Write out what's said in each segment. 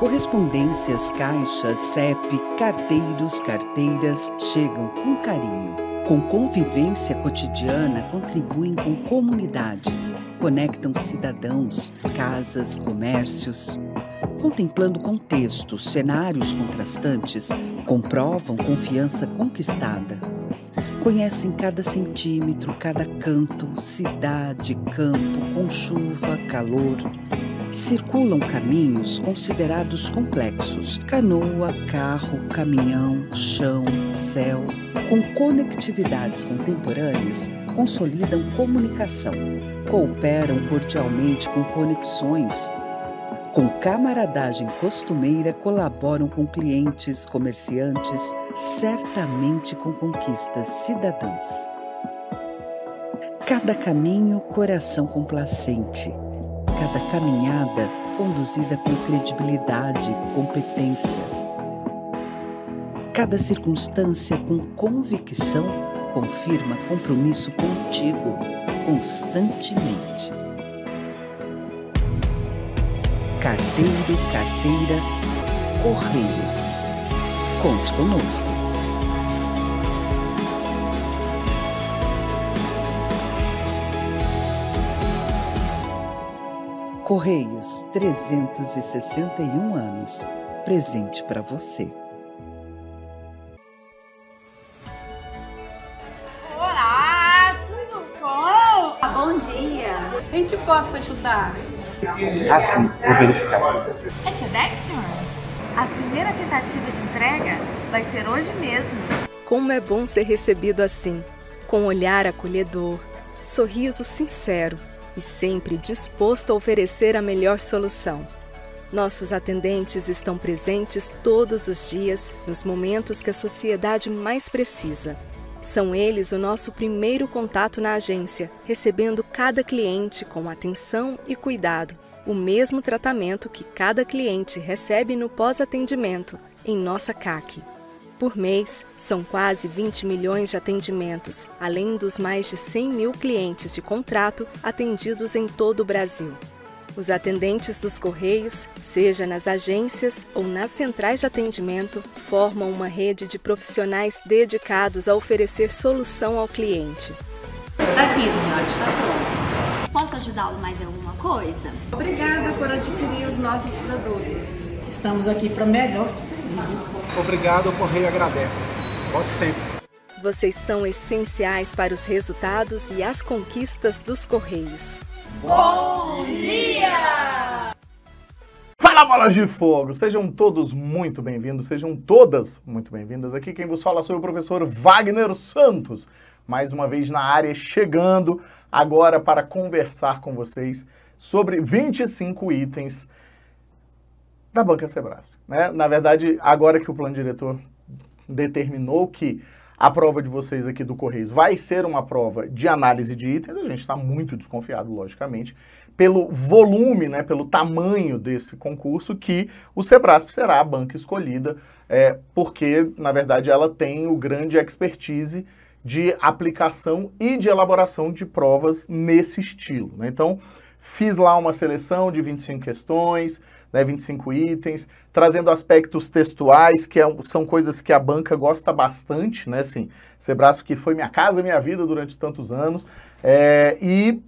Correspondências, caixas, CEP, carteiros, carteiras chegam com carinho. Com convivência cotidiana, contribuem com comunidades, conectam cidadãos, casas, comércios. Contemplando contextos, cenários contrastantes, comprovam confiança conquistada. Conhecem cada centímetro, cada canto, cidade, campo, com chuva, calor circulam caminhos considerados complexos: canoa, carro, caminhão, chão, céu. Com conectividades contemporâneas, consolidam comunicação, cooperam cordialmente com conexões, com camaradagem costumeira, colaboram com clientes, comerciantes, certamente com conquistas cidadãs. Cada caminho, coração complacente cada caminhada conduzida com credibilidade e competência. Cada circunstância com convicção confirma compromisso contigo constantemente. Carteiro, carteira, Correios. Conte conosco. Correios 361 anos. Presente para você. Olá, tudo bom? Ah, bom dia. Quem que posso ajudar? Ah, sim, vou verificar. É SEDEX, senhor? A primeira tentativa de entrega vai ser hoje mesmo. Como é bom ser recebido assim, com um olhar acolhedor, sorriso sincero e sempre disposto a oferecer a melhor solução. Nossos atendentes estão presentes todos os dias nos momentos que a sociedade mais precisa. São eles o nosso primeiro contato na agência, recebendo cada cliente com atenção e cuidado, o mesmo tratamento que cada cliente recebe no pós-atendimento, em nossa CAC. Por mês, são quase 20 milhões de atendimentos, além dos mais de 100 mil clientes de contrato atendidos em todo o Brasil. Os atendentes dos Correios, seja nas agências ou nas centrais de atendimento, formam uma rede de profissionais dedicados a oferecer solução ao cliente. Aqui, senhora, está pronto. Posso ajudá-lo mais em alguma coisa? Obrigada por adquirir os nossos produtos. Estamos aqui para melhor te servir. Obrigado, o Correio agradece. Volte sempre. Vocês são essenciais para os resultados e as conquistas dos Correios. Bom dia! Fala, bolas de fogo! Sejam todos muito bem-vindos, sejam todas muito bem-vindas. Aqui quem vos fala sou o professor Wagner Santos, mais uma vez na área, chegando agora para conversar com vocês sobre 25 itens da banca Sebrasp. Né? Na verdade, agora que o plano diretor determinou que a prova de vocês aqui do Correios vai ser uma prova de análise de itens, a gente está muito desconfiado, logicamente, pelo volume, né, pelo tamanho desse concurso, que o Sebrasp será a banca escolhida, é, porque, na verdade, ela tem o grande expertise de aplicação e de elaboração de provas nesse estilo. Né? Então, fiz lá uma seleção de 25 questões, né, 25 itens, trazendo aspectos textuais, que é, são coisas que a banca gosta bastante, né, assim, Sebrasp que foi minha casa, minha vida durante tantos anos, é, e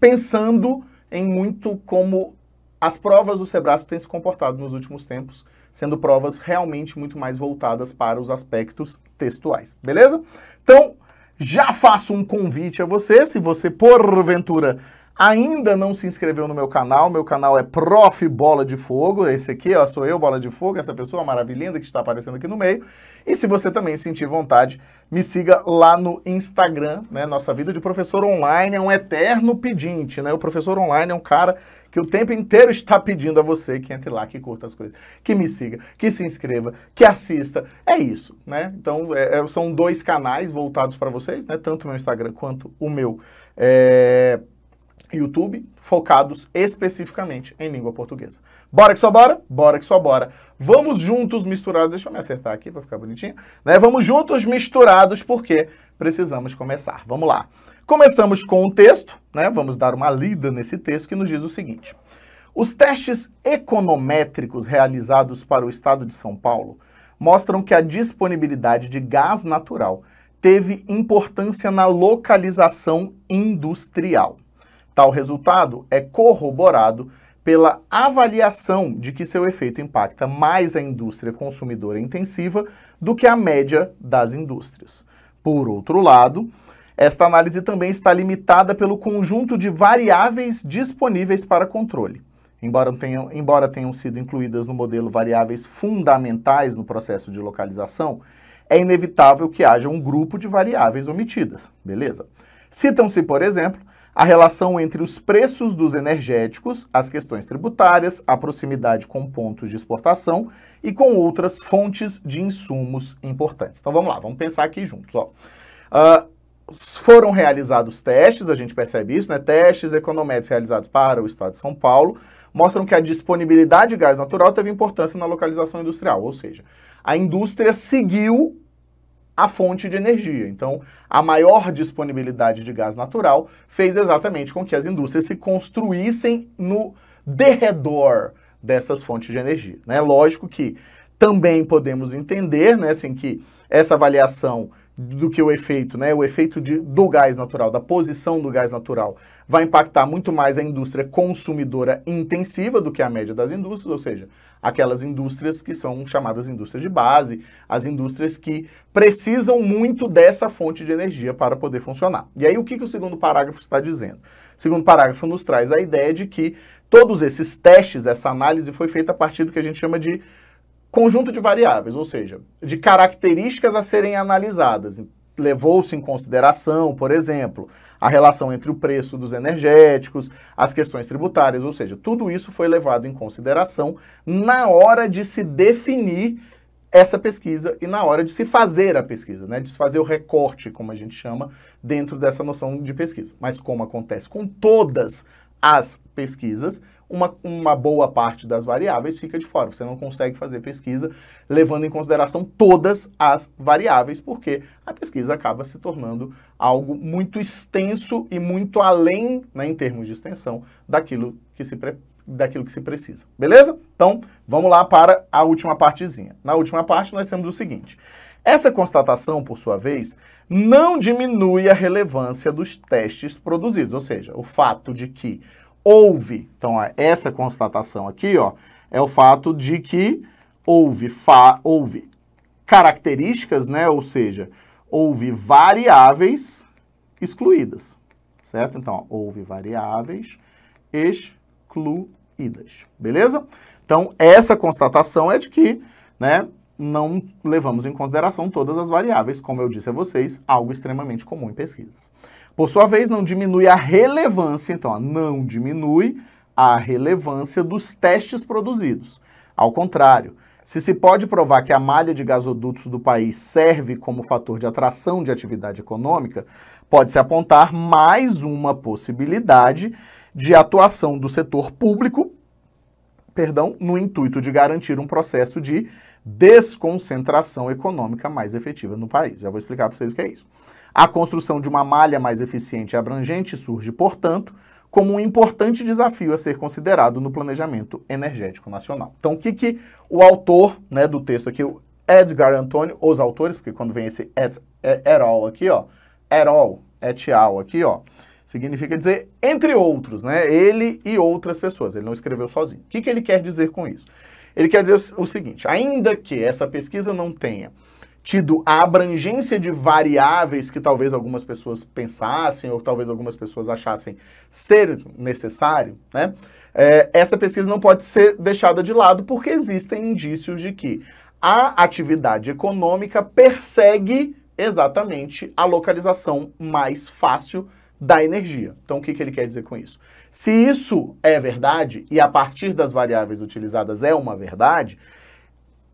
pensando em muito como as provas do Sebrasp têm se comportado nos últimos tempos, sendo provas realmente muito mais voltadas para os aspectos textuais, beleza? Então, já faço um convite a você, se você porventura ainda não se inscreveu no meu canal, meu canal é Prof Bola de Fogo, esse aqui, ó, sou eu, Bola de Fogo, essa pessoa maravilhosa que está aparecendo aqui no meio. E se você também sentir vontade, me siga lá no Instagram, né? Nossa vida de professor online é um eterno pedinte, né? O professor online é um cara que o tempo inteiro está pedindo a você que entre lá, que curta as coisas, que me siga, que se inscreva, que assista. É isso, né? Então, é, é são dois canais voltados para vocês, né? Tanto o meu Instagram quanto o meu é, YouTube focados especificamente em língua portuguesa. Bora que só bora? Bora que só bora. Vamos juntos misturados, deixa eu me acertar aqui para ficar bonitinho, né? Vamos juntos misturados porque precisamos começar. Vamos lá. Começamos com o um texto, né? Vamos dar uma lida nesse texto que nos diz o seguinte: Os testes econométricos realizados para o estado de São Paulo mostram que a disponibilidade de gás natural teve importância na localização industrial. Tal resultado é corroborado pela avaliação de que seu efeito impacta mais a indústria consumidora intensiva do que a média das indústrias. Por outro lado, esta análise também está limitada pelo conjunto de variáveis disponíveis para controle. Embora tenham, embora tenham sido incluídas no modelo variáveis fundamentais no processo de localização, é inevitável que haja um grupo de variáveis omitidas, beleza? Citam-se, por exemplo, a relação entre os preços dos energéticos, as questões tributárias, a proximidade com pontos de exportação e com outras fontes de insumos importantes. Então vamos lá, vamos pensar aqui juntos. Ó. Uh, foram realizados testes, a gente percebe isso, né? Testes econométricos realizados para o estado de São Paulo mostram que a disponibilidade de gás natural teve importância na localização industrial, ou seja, a indústria seguiu a fonte de energia. Então, a maior disponibilidade de gás natural fez exatamente com que as indústrias se construíssem no derredor dessas fontes de energia. É né? lógico que também podemos entender, né, assim, que essa avaliação do que o efeito, né? O efeito de, do gás natural, da posição do gás natural, vai impactar muito mais a indústria consumidora intensiva do que a média das indústrias, ou seja, aquelas indústrias que são chamadas indústrias de base, as indústrias que precisam muito dessa fonte de energia para poder funcionar. E aí o que, que o segundo parágrafo está dizendo? O segundo parágrafo nos traz a ideia de que todos esses testes, essa análise foi feita a partir do que a gente chama de conjunto de variáveis, ou seja, de características a serem analisadas. Levou-se em consideração, por exemplo, a relação entre o preço dos energéticos, as questões tributárias, ou seja, tudo isso foi levado em consideração na hora de se definir essa pesquisa e na hora de se fazer a pesquisa, né? de se fazer o recorte, como a gente chama, dentro dessa noção de pesquisa. Mas como acontece com todas as pesquisas, uma, uma boa parte das variáveis fica de fora. Você não consegue fazer pesquisa levando em consideração todas as variáveis, porque a pesquisa acaba se tornando algo muito extenso e muito além, né, em termos de extensão, daquilo que se pre... daquilo que se precisa. Beleza? Então, vamos lá para a última partezinha. Na última parte, nós temos o seguinte. Essa constatação, por sua vez, não diminui a relevância dos testes produzidos, ou seja, o fato de que houve. Então, essa constatação aqui, ó, é o fato de que houve, fa houve características, né? Ou seja, houve variáveis excluídas, certo? Então, ó, houve variáveis excluídas, beleza? Então, essa constatação é de que, né, não levamos em consideração todas as variáveis, como eu disse a vocês, algo extremamente comum em pesquisas. Por sua vez, não diminui a relevância, então, ó, não diminui a relevância dos testes produzidos. Ao contrário, se se pode provar que a malha de gasodutos do país serve como fator de atração de atividade econômica, pode-se apontar mais uma possibilidade de atuação do setor público, perdão, no intuito de garantir um processo de desconcentração econômica mais efetiva no país. Já vou explicar para vocês o que é isso. A construção de uma malha mais eficiente e abrangente surge, portanto, como um importante desafio a ser considerado no planejamento energético nacional. Então, o que, que o autor né, do texto aqui, o Edgar Antônio, os autores, porque quando vem esse et, é, et al aqui, ó, et al, et al aqui, ó, significa dizer entre outros, né? Ele e outras pessoas, ele não escreveu sozinho. O que, que ele quer dizer com isso? Ele quer dizer o seguinte, ainda que essa pesquisa não tenha tido a abrangência de variáveis que talvez algumas pessoas pensassem ou talvez algumas pessoas achassem ser necessário, né? É, essa pesquisa não pode ser deixada de lado porque existem indícios de que a atividade econômica persegue exatamente a localização mais fácil da energia. Então, o que, que ele quer dizer com isso? Se isso é verdade, e a partir das variáveis utilizadas é uma verdade,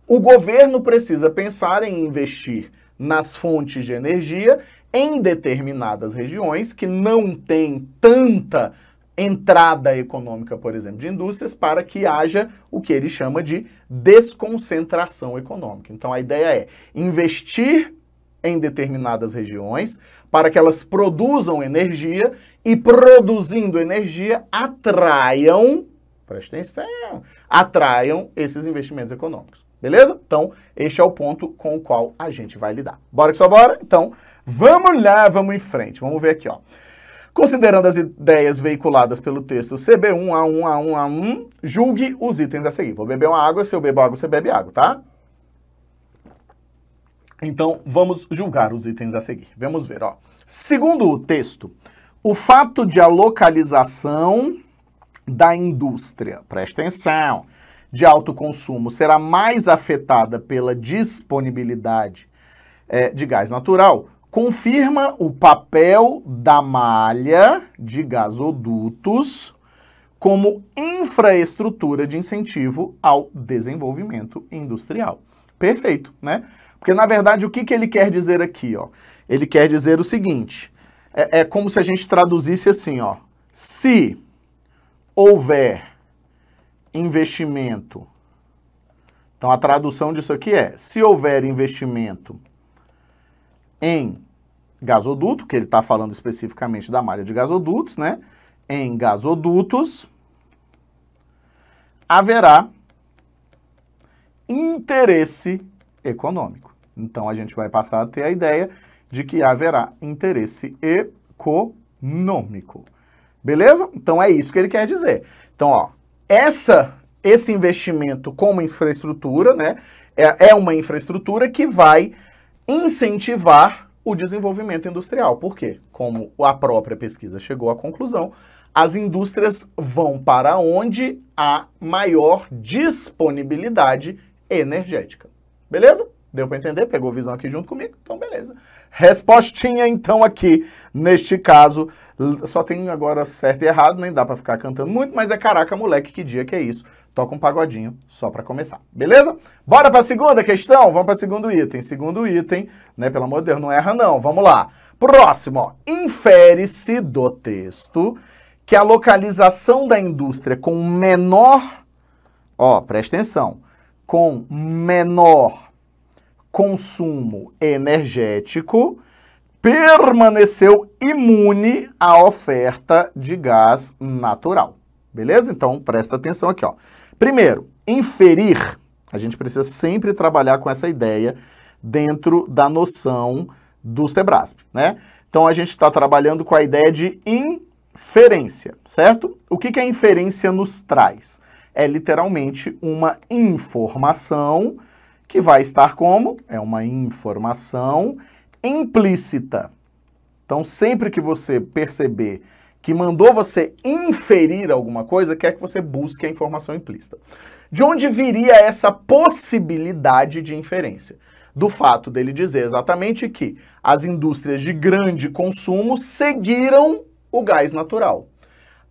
o governo precisa pensar em investir nas fontes de energia em determinadas regiões que não têm tanta entrada econômica, por exemplo, de indústrias, para que haja o que ele chama de desconcentração econômica. Então a ideia é investir em determinadas regiões para que elas produzam energia e produzindo energia atraiam, presta atenção, atraiam esses investimentos econômicos. Beleza? Então, este é o ponto com o qual a gente vai lidar. Bora que só bora? Então, vamos lá, vamos em frente. Vamos ver aqui, ó. Considerando as ideias veiculadas pelo texto CB1, A1, A1, A1, julgue os itens a seguir. Vou beber uma água, se eu bebo água, você bebe água, tá? Então, vamos julgar os itens a seguir. Vamos ver, ó. Segundo o texto, o fato de a localização da indústria, presta atenção, de alto consumo será mais afetada pela disponibilidade é, de gás natural, confirma o papel da malha de gasodutos como infraestrutura de incentivo ao desenvolvimento industrial. Perfeito, né? Porque, na verdade, o que, que ele quer dizer aqui? Ó? Ele quer dizer o seguinte, é, é como se a gente traduzisse assim, ó, se houver investimento. Então, a tradução disso aqui é: se houver investimento em gasoduto, que ele está falando especificamente da malha de gasodutos, né? Em gasodutos, haverá interesse econômico. Então, a gente vai passar a ter a ideia de que haverá interesse econômico. Beleza? Então, é isso que ele quer dizer. Então, ó, essa, esse investimento como infraestrutura, né, é, é uma infraestrutura que vai incentivar o desenvolvimento industrial. Por quê? Como a própria pesquisa chegou à conclusão, as indústrias vão para onde há maior disponibilidade energética. Beleza? Deu para entender? Pegou visão aqui junto comigo? Então, beleza. Respostinha, então, aqui, neste caso, só tem agora certo e errado, nem dá pra ficar cantando muito, mas é caraca, moleque, que dia que é isso. Toca um pagodinho só pra começar, beleza? Bora pra segunda questão? Vamos pra segundo item. Segundo item, né, pelo amor de Deus, não erra não, vamos lá. Próximo, ó, infere-se do texto que a localização da indústria com menor, ó, presta atenção, com menor consumo energético permaneceu imune à oferta de gás natural. Beleza? Então presta atenção aqui, ó. Primeiro, inferir. A gente precisa sempre trabalhar com essa ideia dentro da noção do Sebrasp, né? Então a gente está trabalhando com a ideia de inferência, certo? O que, que a inferência nos traz? É literalmente uma informação que vai estar como? É uma informação implícita. Então, sempre que você perceber que mandou você inferir alguma coisa, quer que você busque a informação implícita. De onde viria essa possibilidade de inferência? Do fato dele dizer exatamente que as indústrias de grande consumo seguiram o gás natural.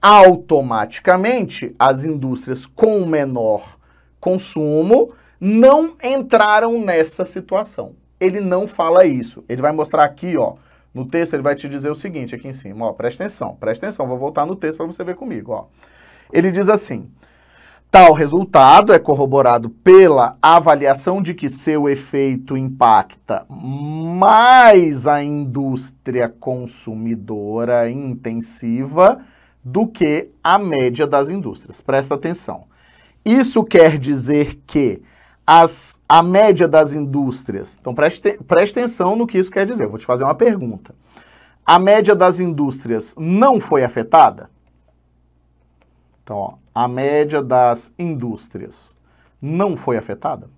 Automaticamente, as indústrias com menor consumo não entraram nessa situação. Ele não fala isso. Ele vai mostrar aqui, ó, no texto ele vai te dizer o seguinte aqui em cima, ó, presta atenção, presta atenção, vou voltar no texto para você ver comigo, ó. Ele diz assim: Tal resultado é corroborado pela avaliação de que seu efeito impacta mais a indústria consumidora intensiva do que a média das indústrias. Presta atenção. Isso quer dizer que as, a média das indústrias. Então preste, preste atenção no que isso quer dizer. Eu vou te fazer uma pergunta. A média das indústrias não foi afetada? Então, ó, a média das indústrias não foi afetada?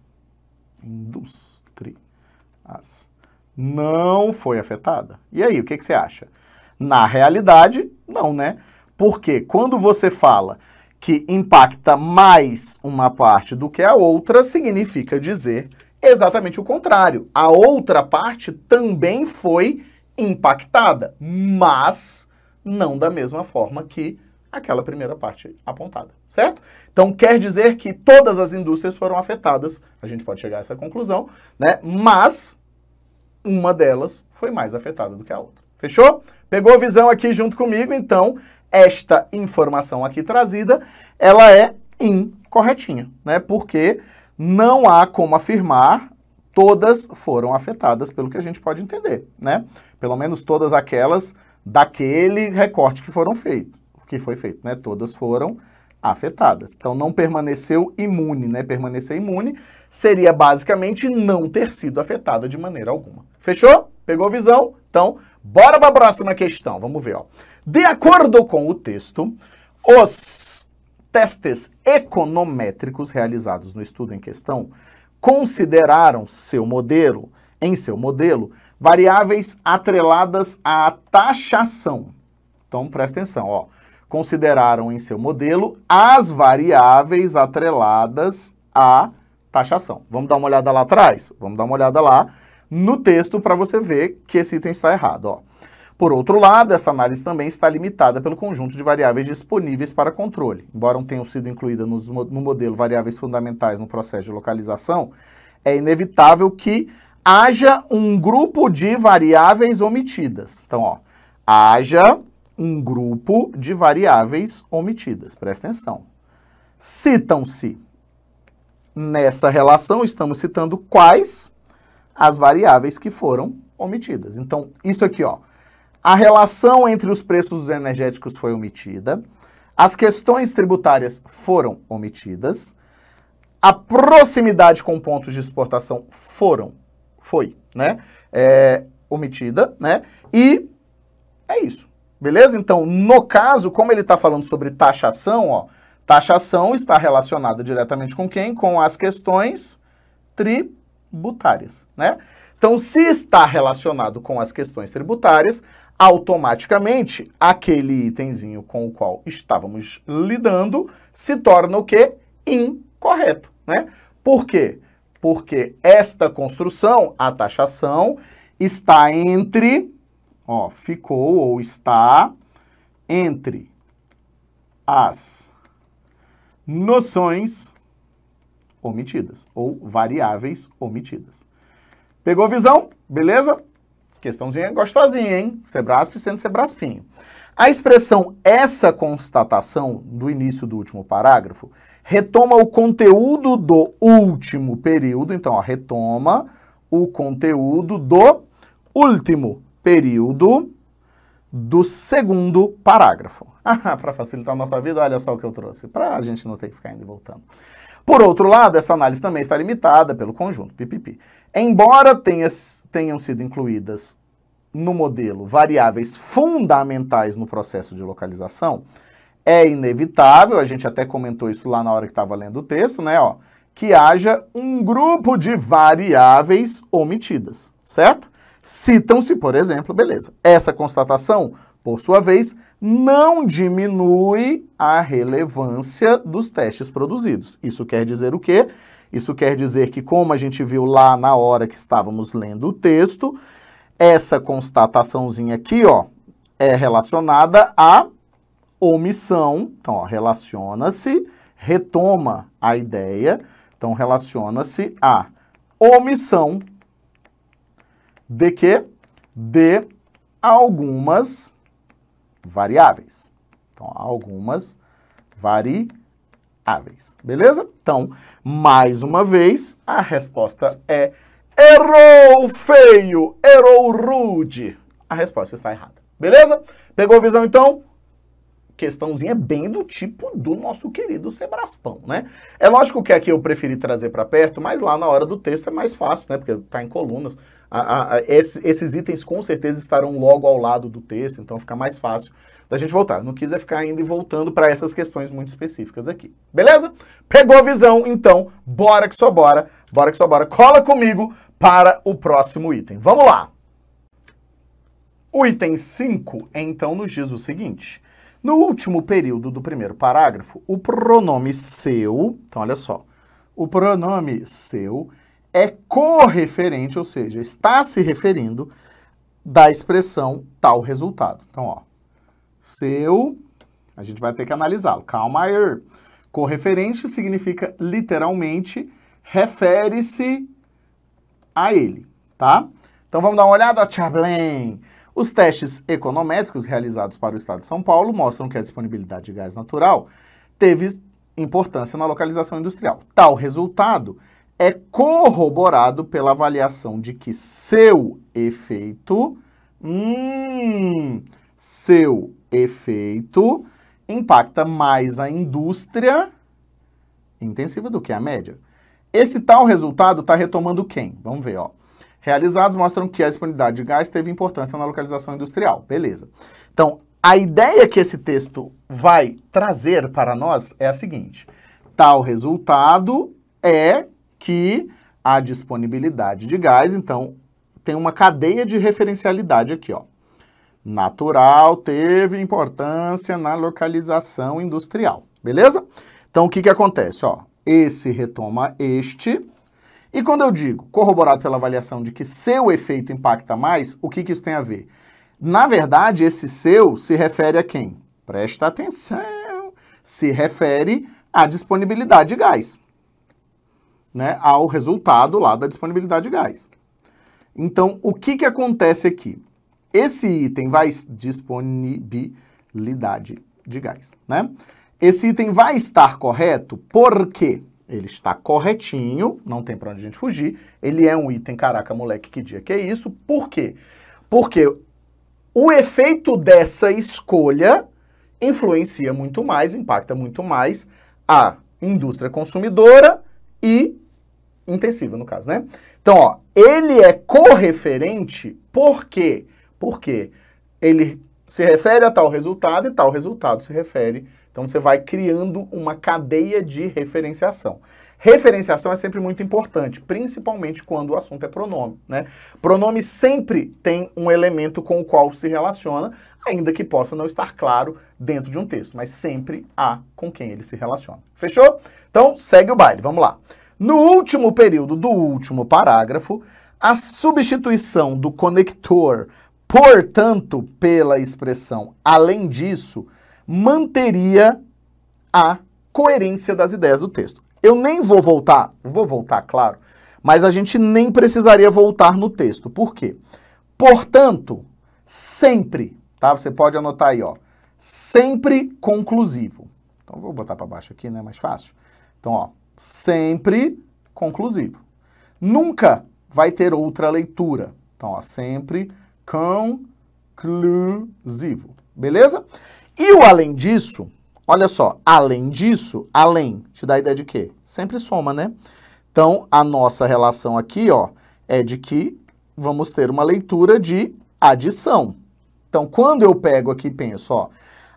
Indústrias não foi afetada. E aí, o que, que você acha? Na realidade, não, né? Porque quando você fala que impacta mais uma parte do que a outra, significa dizer exatamente o contrário. A outra parte também foi impactada, mas não da mesma forma que aquela primeira parte apontada, certo? Então quer dizer que todas as indústrias foram afetadas, a gente pode chegar a essa conclusão, né? Mas uma delas foi mais afetada do que a outra. Fechou? Pegou a visão aqui junto comigo, então esta informação aqui trazida, ela é incorretinha, né? Porque não há como afirmar todas foram afetadas, pelo que a gente pode entender, né? Pelo menos todas aquelas daquele recorte que foram feito, que foi feito, né? Todas foram afetadas. Então não permaneceu imune, né? Permanecer imune seria basicamente não ter sido afetada de maneira alguma. Fechou? Pegou visão? Então, bora para a próxima questão. Vamos ver, ó. De acordo com o texto, os testes econométricos realizados no estudo em questão consideraram seu modelo, em seu modelo, variáveis atreladas à taxação. Então presta atenção, ó. Consideraram em seu modelo as variáveis atreladas à taxação. Vamos dar uma olhada lá atrás? Vamos dar uma olhada lá no texto para você ver que esse item está errado, ó. Por outro lado, essa análise também está limitada pelo conjunto de variáveis disponíveis para controle. Embora não tenham sido incluídas no modelo variáveis fundamentais no processo de localização, é inevitável que haja um grupo de variáveis omitidas. Então, ó, haja um grupo de variáveis omitidas. Presta atenção. Citam-se. Nessa relação, estamos citando quais as variáveis que foram omitidas. Então, isso aqui, ó, a relação entre os preços dos energéticos foi omitida. As questões tributárias foram omitidas. A proximidade com pontos de exportação foram, foi, né? É, omitida, né? E é isso, beleza? Então, no caso, como ele está falando sobre taxação, ó, taxação está relacionada diretamente com quem? Com as questões tributárias, né? Então, se está relacionado com as questões tributárias, automaticamente aquele itemzinho com o qual estávamos lidando se torna o quê? Incorreto, né? Por quê? Porque esta construção, a taxação, está entre, ó, ficou ou está entre as noções omitidas ou variáveis omitidas. Pegou visão? Beleza? Questãozinha gostosinha, hein? Sebrasp sendo Sebraspinho. A expressão essa constatação do início do último parágrafo retoma o conteúdo do último período, então ó, retoma o conteúdo do último período do segundo parágrafo. Ah, para facilitar a nossa vida, olha só o que eu trouxe, para a gente não ter que ficar indo e voltando. Por outro lado, essa análise também está limitada pelo conjunto PPP. Embora tenha, tenham sido incluídas no modelo variáveis fundamentais no processo de localização, é inevitável, a gente até comentou isso lá na hora que estava lendo o texto, né, ó, que haja um grupo de variáveis omitidas, certo? Citam-se, por exemplo, beleza, essa constatação por sua vez, não diminui a relevância dos testes produzidos. Isso quer dizer o quê? Isso quer dizer que, como a gente viu lá na hora que estávamos lendo o texto, essa constataçãozinha aqui, ó, é relacionada à omissão. Então, relaciona-se, retoma a ideia. Então, relaciona-se à omissão de que? De algumas variáveis. Então, algumas variáveis. Beleza? Então, mais uma vez, a resposta é errou feio, errou rude. A resposta está errada. Beleza? Pegou a visão então? questãozinha é bem do tipo do nosso querido Sebraspão, né? É lógico que aqui eu preferi trazer para perto, mas lá na hora do texto é mais fácil, né? Porque tá em colunas. A, a, esses itens com certeza estarão logo ao lado do texto, então fica mais fácil da gente voltar. Não quis é ficar indo e voltando para essas questões muito específicas aqui. Beleza? Pegou a visão? Então, bora que só bora, bora que só bora. Cola comigo para o próximo item. Vamos lá! O item 5, é, então, nos diz o seguinte. No último período do primeiro parágrafo, o pronome seu, então olha só, o pronome seu é correferente, ou seja, está se referindo da expressão tal resultado. Então, ó, seu, a gente vai ter que analisá-lo. Calma aí. Correferente significa literalmente refere-se a ele, tá? Então vamos dar uma olhada, Tchablen. Os testes econométricos realizados para o estado de São Paulo mostram que a disponibilidade de gás natural teve importância na localização industrial. Tal resultado é corroborado pela avaliação de que seu efeito, hum, seu efeito impacta mais a indústria intensiva do que a média. Esse tal resultado está retomando quem? Vamos ver, ó realizados mostram que a disponibilidade de gás teve importância na localização industrial. Beleza. Então, a ideia que esse texto vai trazer para nós é a seguinte: tal resultado é que a disponibilidade de gás, então, tem uma cadeia de referencialidade aqui, ó. Natural teve importância na localização industrial, beleza? Então, o que que acontece, ó? Esse retoma este, e quando eu digo corroborado pela avaliação de que seu efeito impacta mais, o que, que isso tem a ver? Na verdade, esse seu se refere a quem? Presta atenção! Se refere à disponibilidade de gás, né? ao resultado lá da disponibilidade de gás. Então, o que, que acontece aqui? Esse item vai disponibilidade de gás, né? Esse item vai estar correto porque ele está corretinho, não tem para onde a gente fugir. Ele é um item, caraca, moleque, que dia que é isso? Por quê? Porque o efeito dessa escolha influencia muito mais, impacta muito mais a indústria consumidora e intensiva, no caso, né? Então, ó, ele é correferente por quê? Porque ele se refere a tal resultado e tal resultado se refere a então você vai criando uma cadeia de referenciação. Referenciação é sempre muito importante, principalmente quando o assunto é pronome, né? Pronome sempre tem um elemento com o qual se relaciona, ainda que possa não estar claro dentro de um texto, mas sempre há com quem ele se relaciona. Fechou? Então, segue o baile, vamos lá. No último período do último parágrafo, a substituição do conector, portanto, pela expressão além disso, manteria a coerência das ideias do texto. Eu nem vou voltar, vou voltar, claro, mas a gente nem precisaria voltar no texto. Por quê? Portanto, sempre, tá? Você pode anotar aí, ó. Sempre conclusivo. Então vou botar para baixo aqui, né, mais fácil. Então, ó, sempre conclusivo. Nunca vai ter outra leitura. Então, ó, sempre conclusivo. Beleza? E o além disso, olha só, além disso, além, te dá a ideia de quê? Sempre soma, né? Então, a nossa relação aqui, ó, é de que vamos ter uma leitura de adição. Então, quando eu pego aqui e penso, ó,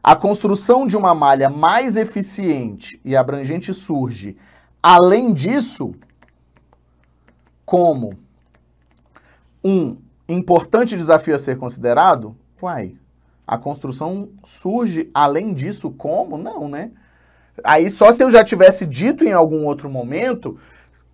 a construção de uma malha mais eficiente e abrangente surge, além disso, como um importante desafio a ser considerado, uai, a construção surge além disso como? Não, né? Aí só se eu já tivesse dito em algum outro momento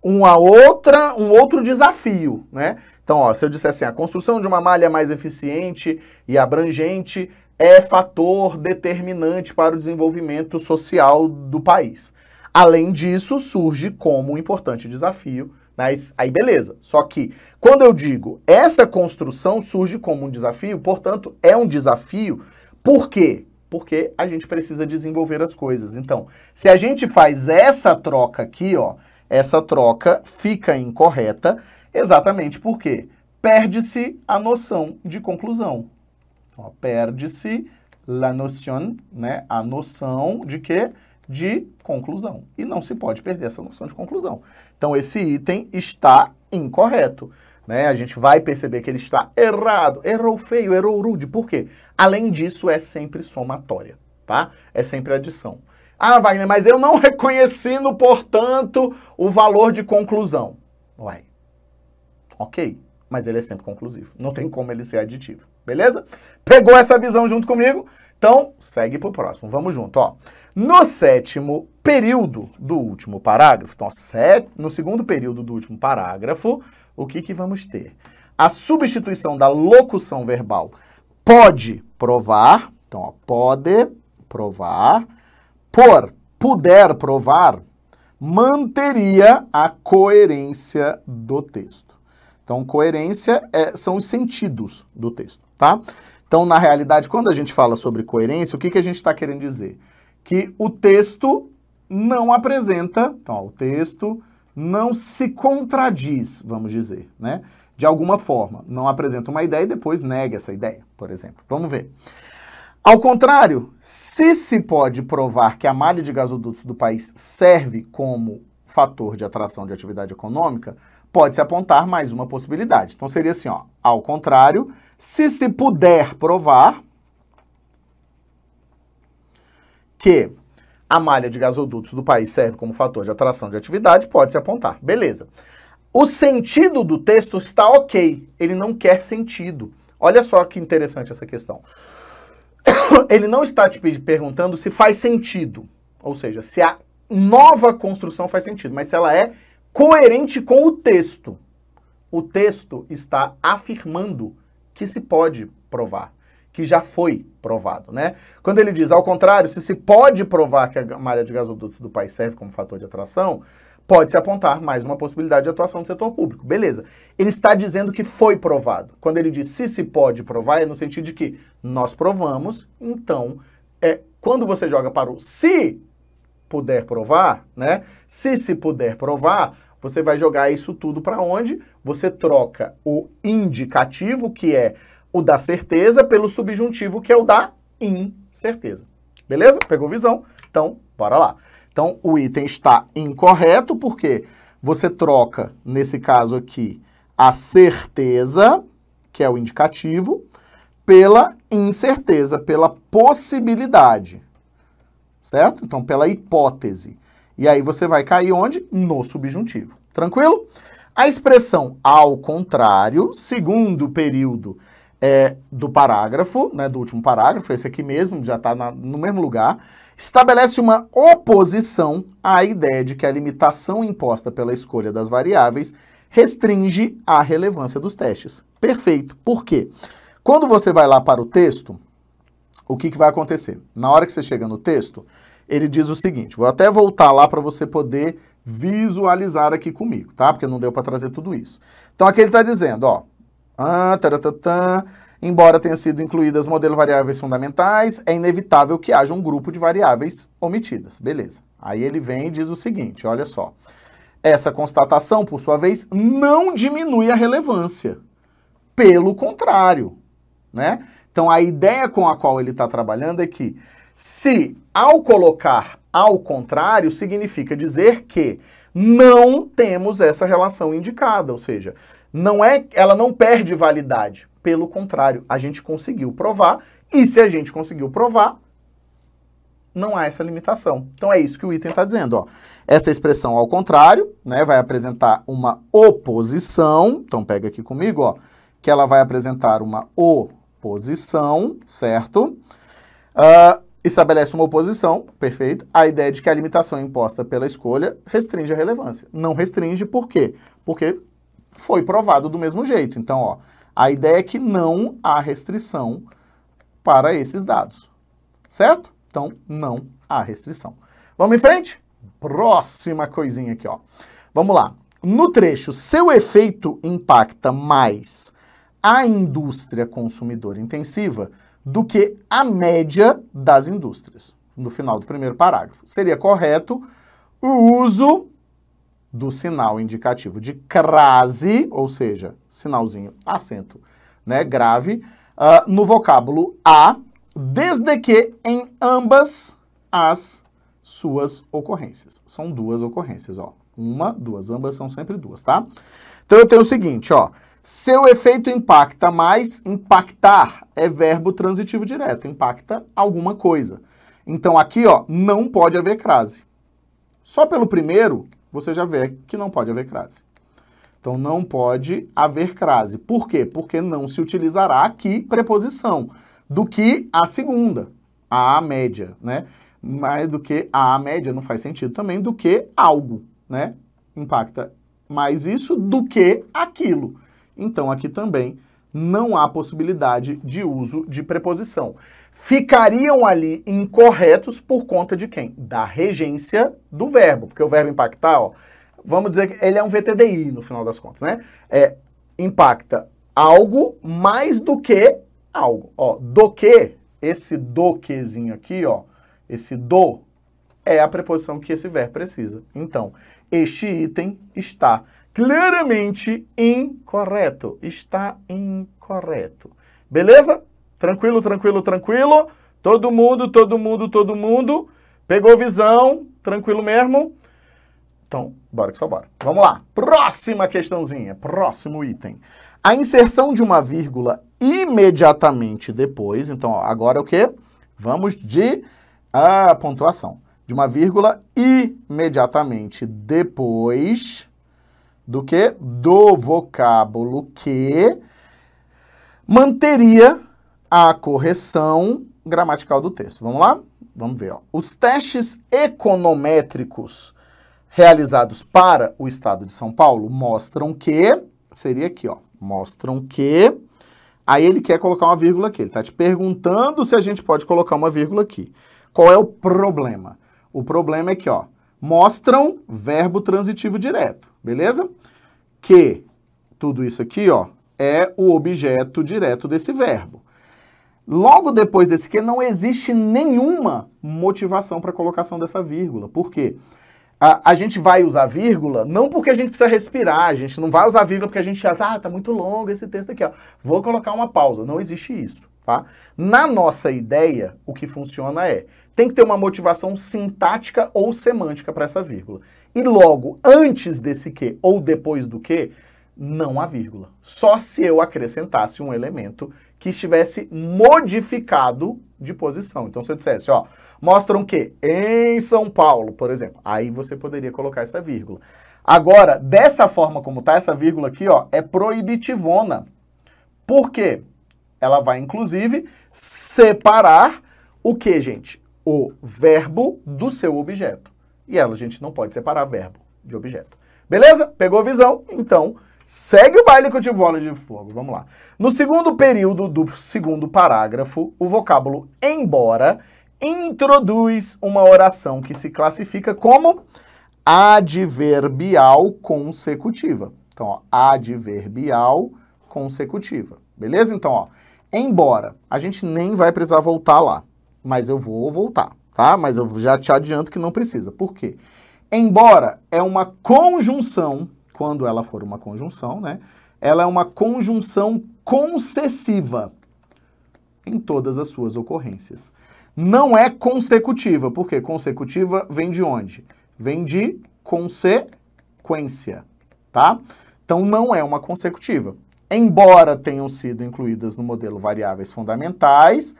uma outra, um outro desafio, né? Então, ó, se eu dissesse assim, a construção de uma malha mais eficiente e abrangente é fator determinante para o desenvolvimento social do país. Além disso, surge como um importante desafio mas aí beleza. Só que quando eu digo essa construção surge como um desafio, portanto, é um desafio. Por quê? Porque a gente precisa desenvolver as coisas. Então, se a gente faz essa troca aqui, ó, essa troca fica incorreta, exatamente porque perde-se a noção de conclusão. Perde-se la notion, né, a noção de que de conclusão. E não se pode perder essa noção de conclusão. Então, esse item está incorreto. Né? A gente vai perceber que ele está errado, errou feio, errou rude. Por quê? Além disso, é sempre somatória, tá? É sempre adição. Ah, Wagner, mas eu não reconheci, portanto, o valor de conclusão. Uai, ok, mas ele é sempre conclusivo. Não tem como ele ser aditivo, beleza? Pegou essa visão junto comigo? Então, segue para o próximo. Vamos junto, ó. No sétimo período do último parágrafo, então, set... no segundo período do último parágrafo, o que, que vamos ter? A substituição da locução verbal pode provar, então, ó, pode provar, por puder provar, manteria a coerência do texto. Então, coerência é, são os sentidos do texto, tá? Então, na realidade, quando a gente fala sobre coerência, o que, que a gente está querendo dizer? Que o texto não apresenta, então, ó, o texto não se contradiz, vamos dizer, né? De alguma forma, não apresenta uma ideia e depois nega essa ideia, por exemplo. Vamos ver. Ao contrário, se se pode provar que a malha de gasodutos do país serve como fator de atração de atividade econômica, pode-se apontar mais uma possibilidade. Então seria assim, ó, ao contrário, se se puder provar que a malha de gasodutos do país serve como fator de atração de atividade, pode-se apontar. Beleza. O sentido do texto está ok, ele não quer sentido. Olha só que interessante essa questão. Ele não está te perguntando se faz sentido, ou seja, se a nova construção faz sentido, mas se ela é coerente com o texto. O texto está afirmando que se pode provar, que já foi provado, né? Quando ele diz, ao contrário, se se pode provar que a malha de gasodutos do país serve como fator de atração, pode-se apontar mais uma possibilidade de atuação do setor público. Beleza. Ele está dizendo que foi provado. Quando ele diz se se pode provar, é no sentido de que nós provamos, então, é, quando você joga para o se puder provar, né? Se se puder provar, você vai jogar isso tudo para onde? Você troca o indicativo, que é o da certeza, pelo subjuntivo, que é o da incerteza. Beleza? Pegou visão? Então, bora lá. Então, o item está incorreto, porque você troca, nesse caso aqui, a certeza, que é o indicativo, pela incerteza, pela possibilidade certo? Então, pela hipótese. E aí você vai cair onde? No subjuntivo. Tranquilo? A expressão ao contrário, segundo período é, do parágrafo, né, do último parágrafo, esse aqui mesmo, já está no mesmo lugar, estabelece uma oposição à ideia de que a limitação imposta pela escolha das variáveis restringe a relevância dos testes. Perfeito. Por quê? Quando você vai lá para o texto, o que, que vai acontecer? Na hora que você chega no texto, ele diz o seguinte, vou até voltar lá para você poder visualizar aqui comigo, tá? Porque não deu para trazer tudo isso. Então aqui ele está dizendo, ó, ah, embora tenham sido incluídas modelo variáveis fundamentais, é inevitável que haja um grupo de variáveis omitidas. Beleza. Aí ele vem e diz o seguinte, olha só. Essa constatação, por sua vez, não diminui a relevância. Pelo contrário, né? Então a ideia com a qual ele está trabalhando é que se ao colocar ao contrário, significa dizer que não temos essa relação indicada, ou seja, não é, ela não perde validade. Pelo contrário, a gente conseguiu provar, e se a gente conseguiu provar, não há essa limitação. Então é isso que o item está dizendo. Ó. Essa expressão ao contrário né, vai apresentar uma oposição. Então pega aqui comigo ó, que ela vai apresentar uma oposição oposição, certo? Uh, estabelece uma oposição, perfeito. A ideia de que a limitação imposta pela escolha restringe a relevância. Não restringe por quê? Porque foi provado do mesmo jeito. Então, ó, a ideia é que não há restrição para esses dados, certo? Então, não há restrição. Vamos em frente? Próxima coisinha aqui, ó. Vamos lá. No trecho, seu efeito impacta mais a indústria consumidora intensiva do que a média das indústrias, no final do primeiro parágrafo. Seria correto o uso do sinal indicativo de crase, ou seja, sinalzinho, acento né, grave, uh, no vocábulo a, desde que em ambas as suas ocorrências. São duas ocorrências, ó. Uma, duas, ambas são sempre duas, tá? Então eu tenho o seguinte, ó. Seu efeito impacta mais, impactar é verbo transitivo direto, impacta alguma coisa. Então aqui, ó, não pode haver crase. Só pelo primeiro, você já vê que não pode haver crase. Então não pode haver crase. Por quê? Porque não se utilizará aqui preposição do que a segunda, a média, né? Mais do que a média não faz sentido também do que algo, né? Impacta mais isso do que aquilo. Então, aqui também não há possibilidade de uso de preposição. Ficariam ali incorretos por conta de quem? Da regência do verbo, porque o verbo impactar, ó, vamos dizer que ele é um VTDI no final das contas, né? É, impacta algo mais do que algo. Ó, do que, esse do quezinho aqui, ó, esse do é a preposição que esse verbo precisa. Então, este item está claramente incorreto. Está incorreto. Beleza? Tranquilo, tranquilo, tranquilo. Todo mundo, todo mundo, todo mundo. Pegou visão? Tranquilo mesmo? Então, bora que só bora. Vamos lá. Próxima questãozinha, próximo item. A inserção de uma vírgula imediatamente depois, então ó, agora é o quê? Vamos de a pontuação. De uma vírgula imediatamente depois do que do vocábulo que manteria a correção gramatical do texto. Vamos lá? Vamos ver. Ó. Os testes econométricos realizados para o estado de São Paulo mostram que seria aqui, ó. Mostram que aí ele quer colocar uma vírgula aqui. Ele está te perguntando se a gente pode colocar uma vírgula aqui. Qual é o problema? O problema é que, ó, mostram verbo transitivo direto, beleza? Que tudo isso aqui, ó, é o objeto direto desse verbo. Logo depois desse que não existe nenhuma motivação para a colocação dessa vírgula. Por quê? A, a, gente vai usar vírgula não porque a gente precisa respirar, a gente não vai usar vírgula porque a gente já ah, tá muito longo esse texto aqui, ó. Vou colocar uma pausa. Não existe isso, tá? Na nossa ideia, o que funciona é tem que ter uma motivação sintática ou semântica para essa vírgula. E logo, antes desse que ou depois do que, não há vírgula. Só se eu acrescentasse um elemento que estivesse modificado de posição. Então, se eu dissesse, ó, mostram que em São Paulo, por exemplo, aí você poderia colocar essa vírgula. Agora, dessa forma como tá essa vírgula aqui, ó, é proibitivona. Por quê? Ela vai, inclusive, separar o que, gente? o verbo do seu objeto. E ela, a gente não pode separar verbo de objeto. Beleza? Pegou a visão? Então, segue o baile com de bola de fogo. Vamos lá. No segundo período do segundo parágrafo, o vocábulo embora introduz uma oração que se classifica como adverbial consecutiva. Então, ó, adverbial consecutiva. Beleza? Então, ó, embora. A gente nem vai precisar voltar lá mas eu vou voltar, tá? Mas eu já te adianto que não precisa. Por quê? Embora é uma conjunção, quando ela for uma conjunção, né? Ela é uma conjunção concessiva em todas as suas ocorrências. Não é consecutiva, porque consecutiva vem de onde? Vem de consequência, tá? Então não é uma consecutiva. Embora tenham sido incluídas no modelo variáveis fundamentais,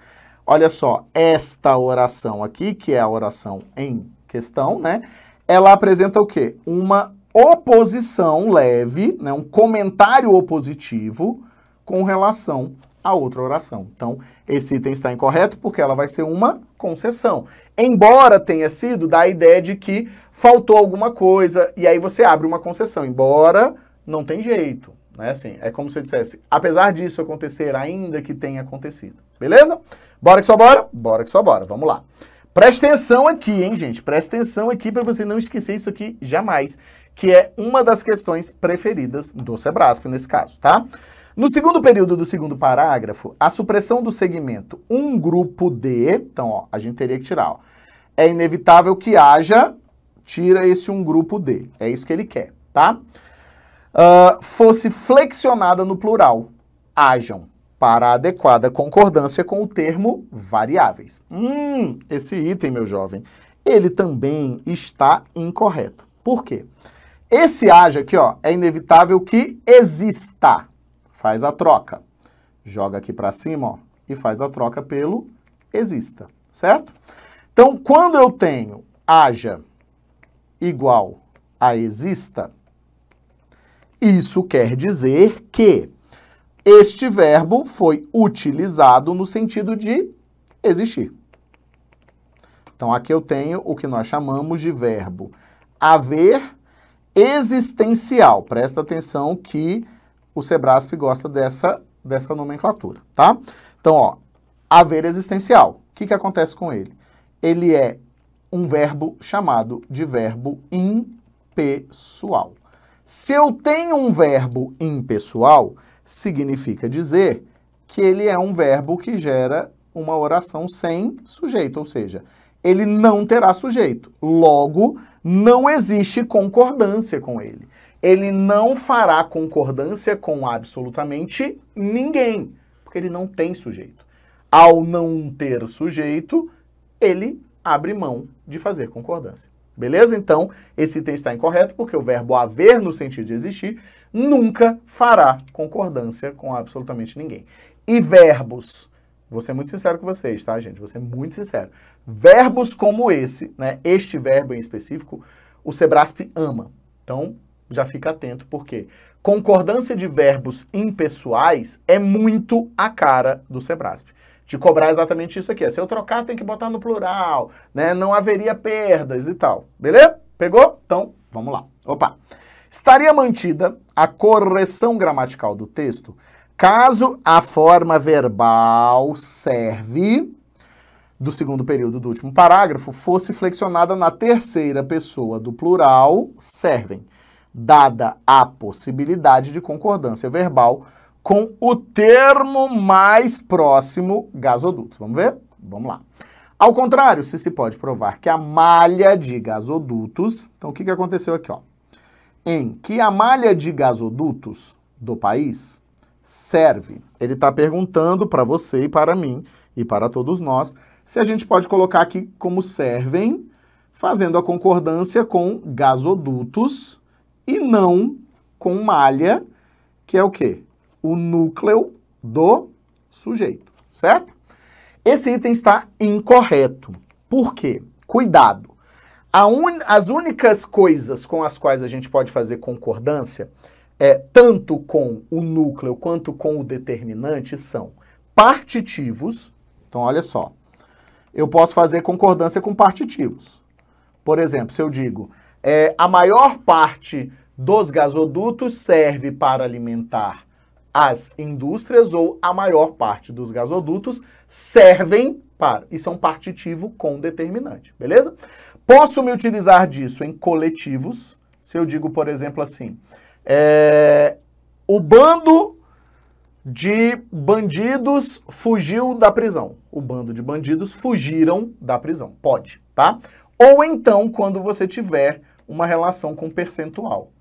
Olha só, esta oração aqui, que é a oração em questão, né? Ela apresenta o quê? Uma oposição leve, né? um comentário opositivo com relação a outra oração. Então, esse item está incorreto porque ela vai ser uma concessão. Embora tenha sido da ideia de que faltou alguma coisa e aí você abre uma concessão, embora não tem jeito. É Assim, é como se eu dissesse, apesar disso acontecer, ainda que tenha acontecido. Beleza? Bora que só bora? Bora que só bora. Vamos lá. Presta atenção aqui, hein, gente? Presta atenção aqui para você não esquecer isso aqui jamais, que é uma das questões preferidas do Sebrasp nesse caso, tá? No segundo período do segundo parágrafo, a supressão do segmento um grupo D, então, ó, a gente teria que tirar, ó, é inevitável que haja, tira esse um grupo D. É isso que ele quer, tá? Tá? uh, fosse flexionada no plural, hajam, para a adequada concordância com o termo variáveis. Hum, esse item, meu jovem, ele também está incorreto. Por quê? Esse haja aqui, ó, é inevitável que exista. Faz a troca. Joga aqui para cima, ó, e faz a troca pelo exista, certo? Então, quando eu tenho haja igual a exista, isso quer dizer que este verbo foi utilizado no sentido de existir. Então aqui eu tenho o que nós chamamos de verbo haver existencial. Presta atenção que o Sebrasp gosta dessa, dessa nomenclatura, tá? Então, ó, haver existencial. O que, que acontece com ele? Ele é um verbo chamado de verbo impessoal. Se eu tenho um verbo impessoal, significa dizer que ele é um verbo que gera uma oração sem sujeito, ou seja, ele não terá sujeito. Logo, não existe concordância com ele. Ele não fará concordância com absolutamente ninguém, porque ele não tem sujeito. Ao não ter sujeito, ele abre mão de fazer concordância. Beleza? Então, esse item está incorreto porque o verbo haver no sentido de existir nunca fará concordância com absolutamente ninguém. E verbos? Vou ser é muito sincero com vocês, tá, gente? Vou ser é muito sincero. Verbos como esse, né? Este verbo em específico, o Sebrasp ama. Então, já fica atento, porque concordância de verbos impessoais é muito a cara do Sebrasp te cobrar exatamente isso aqui. É, se eu trocar, tem que botar no plural, né? Não haveria perdas e tal. Beleza? Pegou? Então, vamos lá. Opa! Estaria mantida a correção gramatical do texto caso a forma verbal serve do segundo período do último parágrafo fosse flexionada na terceira pessoa do plural servem, dada a possibilidade de concordância verbal com o termo mais próximo gasodutos. Vamos ver? Vamos lá. Ao contrário, se se pode provar que a malha de gasodutos... Então, o que, que aconteceu aqui? Ó? Em que a malha de gasodutos do país serve. Ele está perguntando para você e para mim e para todos nós se a gente pode colocar aqui como servem, fazendo a concordância com gasodutos e não com malha, que é o quê? o núcleo do sujeito, certo? Esse item está incorreto. Por quê? Cuidado. Un... As únicas coisas com as quais a gente pode fazer concordância, é, tanto com o núcleo quanto com o determinante, são partitivos. Então, olha só. Eu posso fazer concordância com partitivos. Por exemplo, se eu digo, é, a maior parte dos gasodutos serve para alimentar as indústrias ou a maior parte dos gasodutos servem para. Isso é um partitivo com determinante, beleza? Posso me utilizar disso em coletivos. Se eu digo, por exemplo, assim, é, o bando de bandidos fugiu da prisão. O bando de bandidos fugiram da prisão. Pode, tá? Ou então, quando você tiver uma relação com percentual.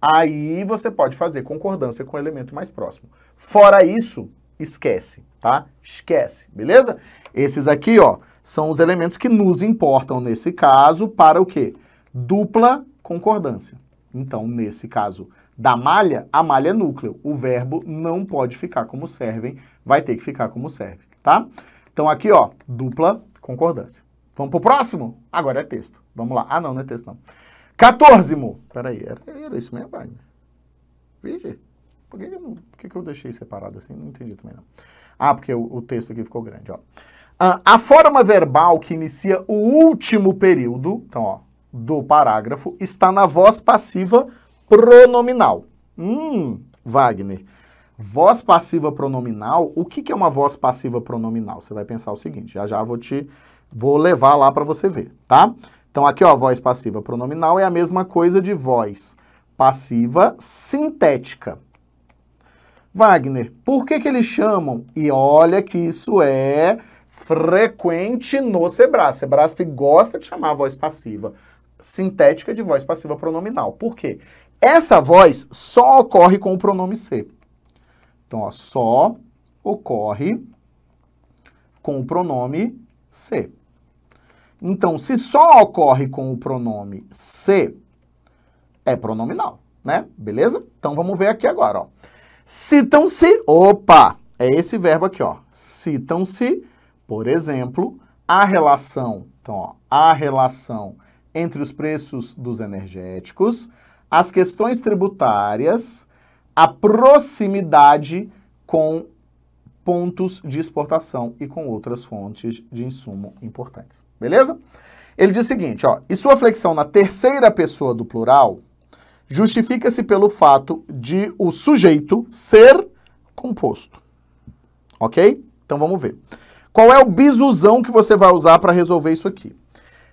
Aí você pode fazer concordância com o elemento mais próximo. Fora isso, esquece, tá? Esquece, beleza? Esses aqui, ó, são os elementos que nos importam nesse caso para o quê? Dupla concordância. Então, nesse caso da malha, a malha é núcleo. O verbo não pode ficar como servem, vai ter que ficar como serve, tá? Então, aqui, ó, dupla concordância. Vamos pro próximo? Agora é texto. Vamos lá. Ah, não, não é texto, não. Quatorzimo. Peraí, era, era isso mesmo, Wagner? Veja. Por, que, eu, por que, que, eu deixei separado assim? Não entendi também não. Ah, porque o, o texto aqui ficou grande, ó. Ah, a forma verbal que inicia o último período, então, ó, do parágrafo, está na voz passiva pronominal. Hum, Wagner. Voz passiva pronominal, o que, que é uma voz passiva pronominal? Você vai pensar o seguinte, já já vou te vou levar lá para você ver, tá? Então aqui, ó, voz passiva pronominal é a mesma coisa de voz passiva sintética. Wagner, por que que eles chamam? E olha que isso é frequente no Sebrae. Sebrae gosta de chamar a voz passiva sintética de voz passiva pronominal. Por quê? Essa voz só ocorre com o pronome ser. Então, ó, só ocorre com o pronome ser. Então, se só ocorre com o pronome se, é pronominal, né? Beleza? Então, vamos ver aqui agora, ó. Citam-se, opa, é esse verbo aqui, ó. Citam-se, por exemplo, a relação, então, ó, a relação entre os preços dos energéticos, as questões tributárias, a proximidade com pontos de exportação e com outras fontes de insumo importantes. Beleza? Ele diz o seguinte, ó, e sua flexão na terceira pessoa do plural justifica-se pelo fato de o sujeito ser composto. Ok? Então vamos ver. Qual é o bisuzão que você vai usar para resolver isso aqui?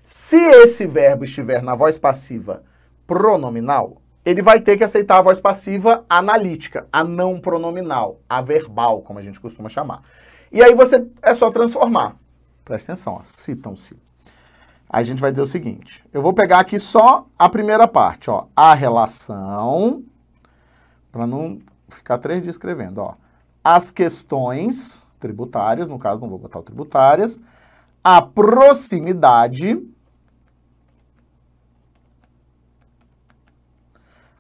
Se esse verbo estiver na voz passiva pronominal, ele vai ter que aceitar a voz passiva analítica, a não pronominal, a verbal, como a gente costuma chamar. E aí você é só transformar. Presta atenção, citam-se. Aí a gente vai dizer o seguinte, eu vou pegar aqui só a primeira parte, ó, a relação, para não ficar três dias escrevendo, ó, as questões tributárias, no caso não vou botar o tributárias, a proximidade,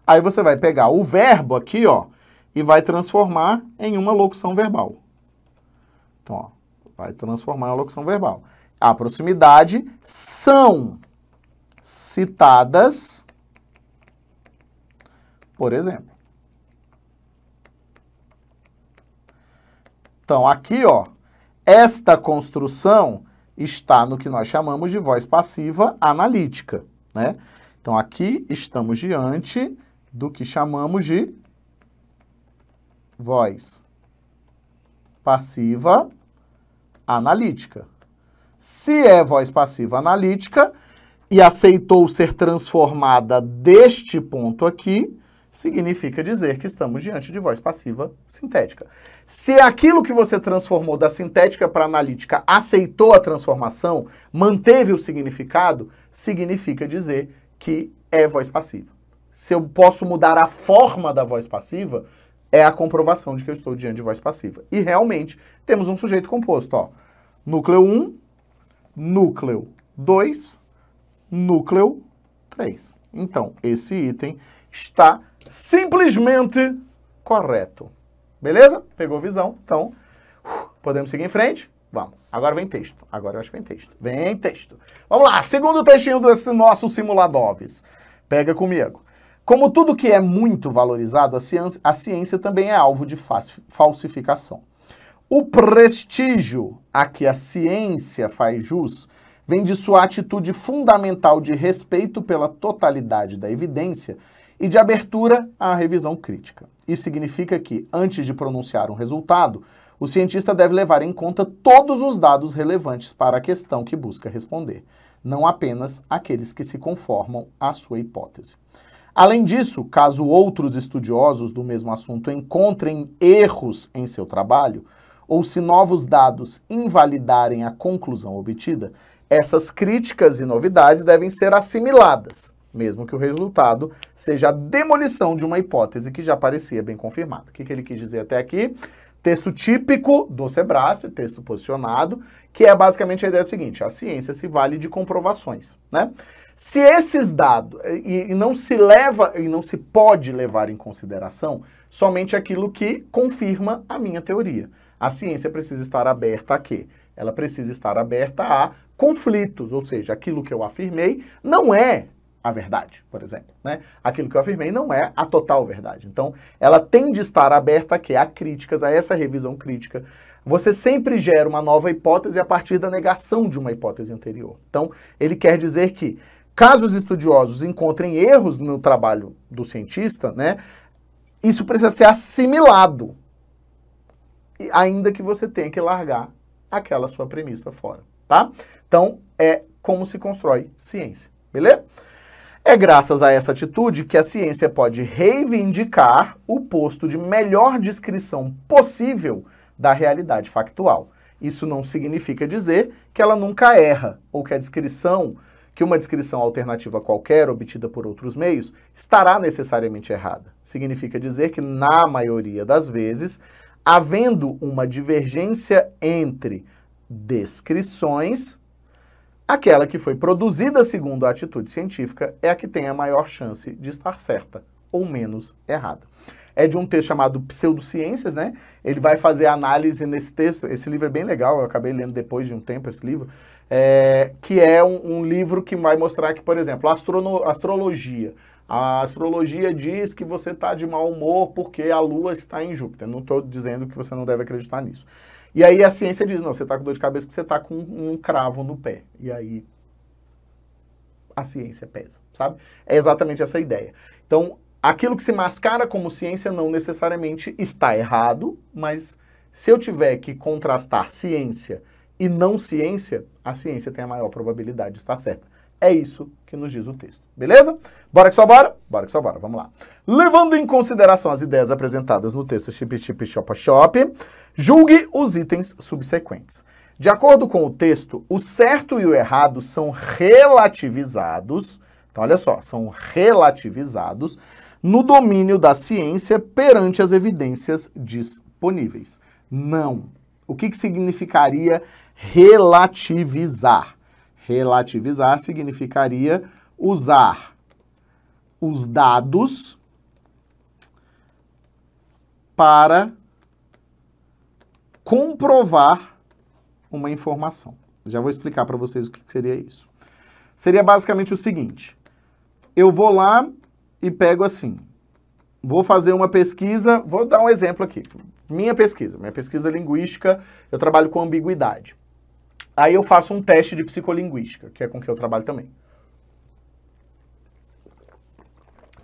Aí você vai pegar o verbo aqui, ó, e vai transformar em uma locução verbal. Então, ó, vai transformar em uma locução verbal. A proximidade são citadas, por exemplo. Então, aqui, ó, esta construção está no que nós chamamos de voz passiva analítica, né? Então, aqui estamos diante do que chamamos de voz passiva analítica. Se é voz passiva analítica e aceitou ser transformada deste ponto aqui, significa dizer que estamos diante de voz passiva sintética. Se aquilo que você transformou da sintética para analítica aceitou a transformação, manteve o significado, significa dizer que é voz passiva se eu posso mudar a forma da voz passiva, é a comprovação de que eu estou diante de voz passiva. E realmente temos um sujeito composto, ó. Núcleo 1, núcleo 2, núcleo 3. Então, esse item está simplesmente correto. Beleza? Pegou visão? Então, uh, podemos seguir em frente? Vamos. Agora vem texto. Agora eu acho que vem texto. Vem texto. Vamos lá, segundo textinho desse nosso simuladores. Pega comigo. Como tudo que é muito valorizado, a ciência, a ciência também é alvo de falsificação. O prestígio a que a ciência faz jus vem de sua atitude fundamental de respeito pela totalidade da evidência e de abertura à revisão crítica. Isso significa que, antes de pronunciar um resultado, o cientista deve levar em conta todos os dados relevantes para a questão que busca responder, não apenas aqueles que se conformam à sua hipótese. Além disso, caso outros estudiosos do mesmo assunto encontrem erros em seu trabalho, ou se novos dados invalidarem a conclusão obtida, essas críticas e novidades devem ser assimiladas, mesmo que o resultado seja a demolição de uma hipótese que já parecia bem confirmada. O que, ele quis dizer até aqui? Texto típico do Sebrasp, texto posicionado, que é basicamente a ideia do seguinte, a ciência se vale de comprovações, né? Se esses dados eh, e, e não se leva e não se pode levar em consideração somente aquilo que confirma a minha teoria. A ciência precisa estar aberta a quê? Ela precisa estar aberta a conflitos, ou seja, aquilo que eu afirmei não é a verdade, por exemplo, né? Aquilo que eu afirmei não é a total verdade. Então, ela tem de estar aberta a quê? A críticas, a essa revisão crítica. Você sempre gera uma nova hipótese a partir da negação de uma hipótese anterior. Então, ele quer dizer que Caso os estudiosos encontrem erros no trabalho do cientista, né, isso precisa ser assimilado, ainda que você tenha que largar aquela sua premissa fora, tá? Então, é como se constrói ciência, beleza? É graças a essa atitude que a ciência pode reivindicar o posto de melhor descrição possível da realidade factual. Isso não significa dizer que ela nunca erra ou que a descrição que uma descrição alternativa qualquer, obtida por outros meios, estará necessariamente errada. Significa dizer que, na maioria das vezes, havendo uma divergência entre descrições, aquela que foi produzida segundo a atitude científica é a que tem a maior chance de estar certa ou menos errada. É de um texto chamado Pseudociências, né? Ele vai fazer análise nesse texto. Esse livro é bem legal, eu acabei lendo depois de um tempo esse livro é, que é um, um, livro que vai mostrar que, por exemplo, a astrologia. A astrologia diz que você está de mau humor porque a Lua está em Júpiter. Não estou dizendo que você não deve acreditar nisso. E aí a ciência diz, não, você está com dor de cabeça porque você está com um, um cravo no pé. E aí a ciência pesa, sabe? É exatamente essa ideia. Então, aquilo que se mascara como ciência não necessariamente está errado, mas se eu tiver que contrastar ciência e não ciência, a ciência tem a maior probabilidade de estar certa. É isso que nos diz o texto, beleza? Bora que só bora? Bora que só bora, vamos lá. Levando em consideração as ideias apresentadas no texto Chip Chip Shop Shop, julgue os itens subsequentes. De acordo com o texto, o certo e o errado são relativizados, então olha só, são relativizados no domínio da ciência perante as evidências disponíveis. Não. O que, que significaria relativizar. Relativizar significaria usar os dados para comprovar uma informação. Já vou explicar para vocês o que seria isso. Seria basicamente o seguinte: eu vou lá e pego assim, vou fazer uma pesquisa, vou dar um exemplo aqui. Minha pesquisa, minha pesquisa linguística, eu trabalho com ambiguidade. Aí eu faço um teste de psicolinguística, que é com que eu trabalho também.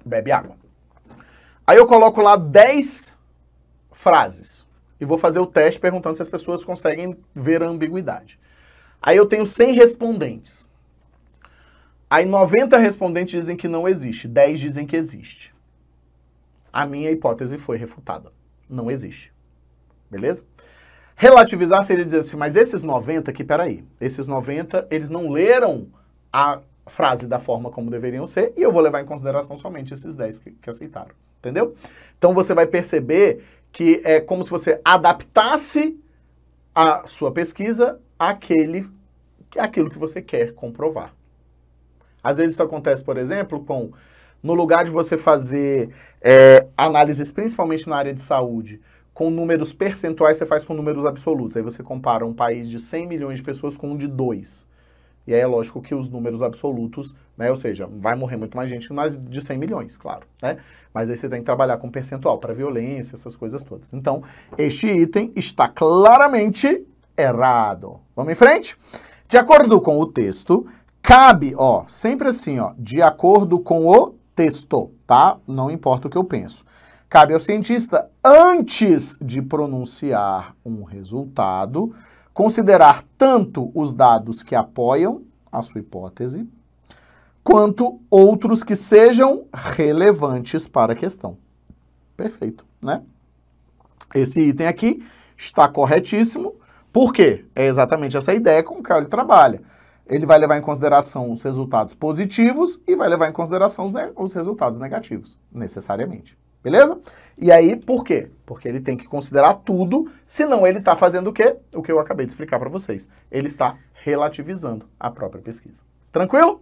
Bebe água. Aí eu coloco lá 10 frases e vou fazer o teste perguntando se as pessoas conseguem ver a ambiguidade. Aí eu tenho 100 respondentes. Aí 90 respondentes dizem que não existe, 10 dizem que existe. A minha hipótese foi refutada. Não existe. Beleza? Relativizar seria dizer assim, mas esses 90 aqui, peraí, esses 90, eles não leram a frase da forma como deveriam ser, e eu vou levar em consideração somente esses 10 que, que aceitaram, entendeu? Então você vai perceber que é como se você adaptasse a sua pesquisa àquele, àquilo que você quer comprovar. Às vezes isso acontece, por exemplo, com no lugar de você fazer é, análises principalmente na área de saúde, com números percentuais, você faz com números absolutos. Aí você compara um país de 100 milhões de pessoas com um de 2. E aí é lógico que os números absolutos, né, ou seja, vai morrer muito mais gente que mais de 100 milhões, claro, né? Mas aí você tem que trabalhar com percentual para violência, essas coisas todas. Então, este item está claramente errado. Vamos em frente? De acordo com o texto, cabe, ó, sempre assim, ó, de acordo com o texto, tá? Não importa o que eu penso. Cabe ao cientista, antes de pronunciar um resultado, considerar tanto os dados que apoiam a sua hipótese, quanto outros que sejam relevantes para a questão. Perfeito, né? Esse item aqui está corretíssimo, porque é exatamente essa ideia com que ele trabalha. Ele vai levar em consideração os resultados positivos e vai levar em consideração os, os resultados negativos, necessariamente. Beleza? E aí, por quê? Porque ele tem que considerar tudo, senão ele está fazendo o quê? O que eu acabei de explicar para vocês. Ele está relativizando a própria pesquisa. Tranquilo?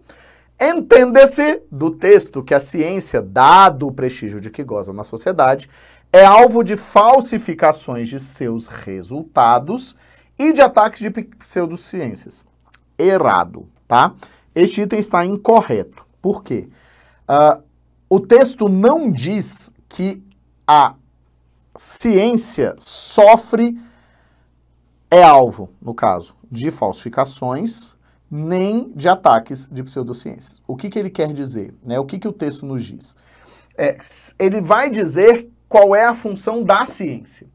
Entenda-se do texto que a ciência, dado o prestígio de que goza na sociedade, é alvo de falsificações de seus resultados e de ataques de pseudociências. Errado, tá? Este item está incorreto. Por quê? Uh, o texto não diz que a ciência sofre, é alvo, no caso, de falsificações, nem de ataques de pseudociências. O que, que ele quer dizer? Né? O que, que o texto nos diz? É, ele vai dizer qual é a função da ciência.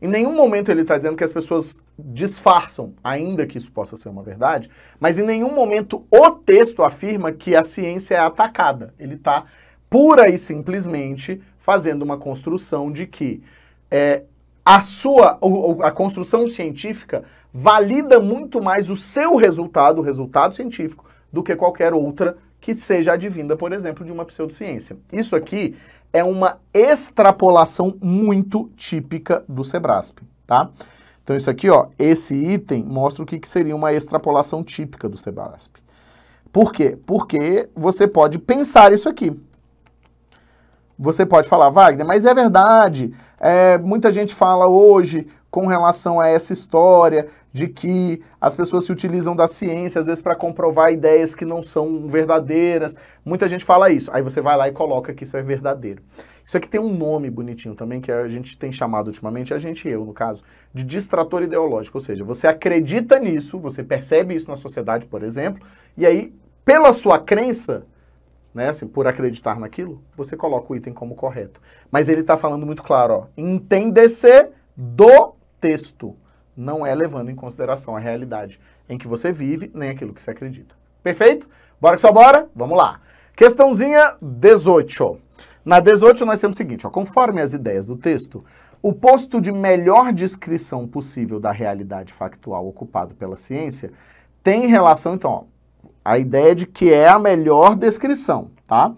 Em nenhum momento ele está dizendo que as pessoas disfarçam, ainda que isso possa ser uma verdade, mas em nenhum momento o texto afirma que a ciência é atacada. Ele está pura e simplesmente fazendo uma construção de que é, a sua a construção científica valida muito mais o seu resultado, o resultado científico, do que qualquer outra que seja advinda, por exemplo, de uma pseudociência. Isso aqui é uma extrapolação muito típica do Sebrasp, tá? Então isso aqui, ó, esse item mostra o que, que seria uma extrapolação típica do Sebrasp. Por quê? Porque você pode pensar isso aqui. Você pode falar, Wagner, mas é verdade. É, muita gente fala hoje com relação a essa história de que as pessoas se utilizam da ciência, às vezes, para comprovar ideias que não são verdadeiras. Muita gente fala isso. Aí você vai lá e coloca que isso é verdadeiro. Isso aqui tem um nome bonitinho também, que a gente tem chamado ultimamente, a gente e eu, no caso, de distrator ideológico. Ou seja, você acredita nisso, você percebe isso na sociedade, por exemplo, e aí, pela sua crença, né, assim, por acreditar naquilo, você coloca o item como correto. Mas ele está falando muito claro, ó, entender-se do texto, não é levando em consideração a realidade em que você vive, nem aquilo que você acredita. Perfeito? Bora que só bora? Vamos lá. Questãozinha 18. Na 18 nós temos o seguinte, ó, conforme as ideias do texto, o posto de melhor descrição possível da realidade factual ocupado pela ciência tem relação, então, ó, a ideia de que é a melhor descrição, tá?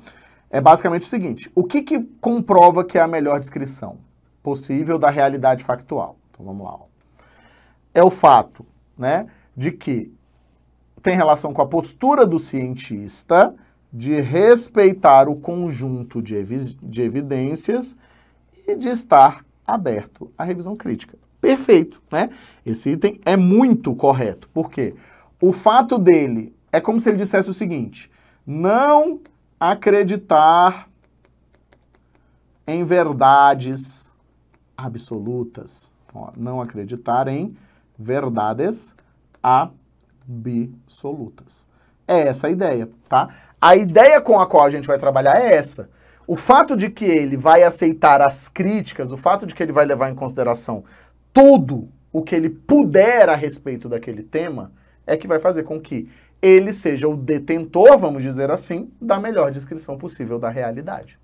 É basicamente o seguinte, o que, que comprova que é a melhor descrição possível da realidade factual? Então vamos lá. Ó. É o fato, né, de que tem relação com a postura do cientista de respeitar o conjunto de, evi de evidências e de estar aberto à revisão crítica. Perfeito, né? Esse item é muito correto, porque o fato dele é como se ele dissesse o seguinte: não acreditar em verdades absolutas. Ó, não acreditar em verdades absolutas. É essa a ideia, tá? A ideia com a qual a gente vai trabalhar é essa. O fato de que ele vai aceitar as críticas, o fato de que ele vai levar em consideração tudo o que ele puder a respeito daquele tema, é que vai fazer com que ele seja o detentor, vamos dizer assim, da melhor descrição possível da realidade.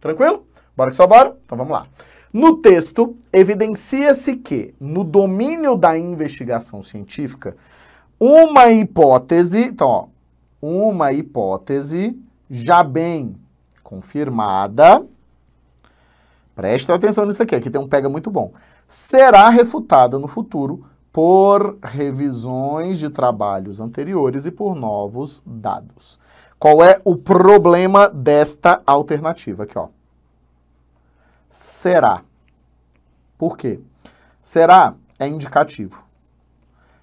Tranquilo? Bora que só bora? Então vamos lá. No texto, evidencia-se que, no domínio da investigação científica, uma hipótese, então, ó, uma hipótese já bem confirmada, presta atenção nisso aqui, aqui tem um pega muito bom, será refutada no futuro por revisões de trabalhos anteriores e por novos dados. Qual é o problema desta alternativa aqui, ó? Será. Por quê? Será é indicativo.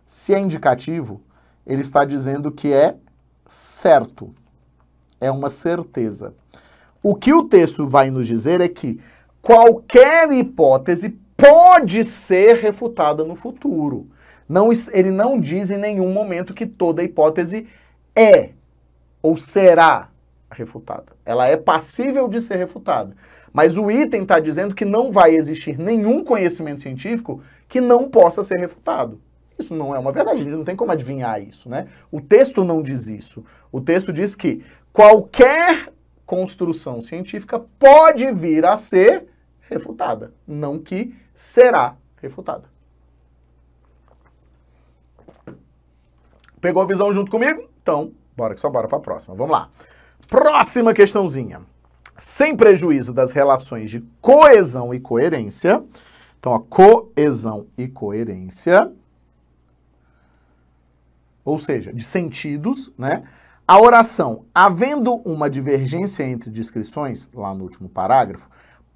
Se é indicativo, ele está dizendo que é certo. É uma certeza. O que o texto vai nos dizer é que qualquer hipótese pode ser refutada no futuro. Não, ele não diz em nenhum momento que toda hipótese é ou será refutada. Ela é passível de ser refutada. Mas o item está dizendo que não vai existir nenhum conhecimento científico que não possa ser refutado. Isso não é uma verdade, a gente não tem como adivinhar isso, né? O texto não diz isso. O texto diz que qualquer construção científica pode vir a ser refutada, não que será refutada. Pegou a visão junto comigo? Então, bora que só bora para a próxima. Vamos lá. Próxima questãozinha. Sem prejuízo das relações de coesão e coerência. Então, a coesão e coerência, ou seja, de sentidos, né? A oração, havendo uma divergência entre descrições, lá no último parágrafo,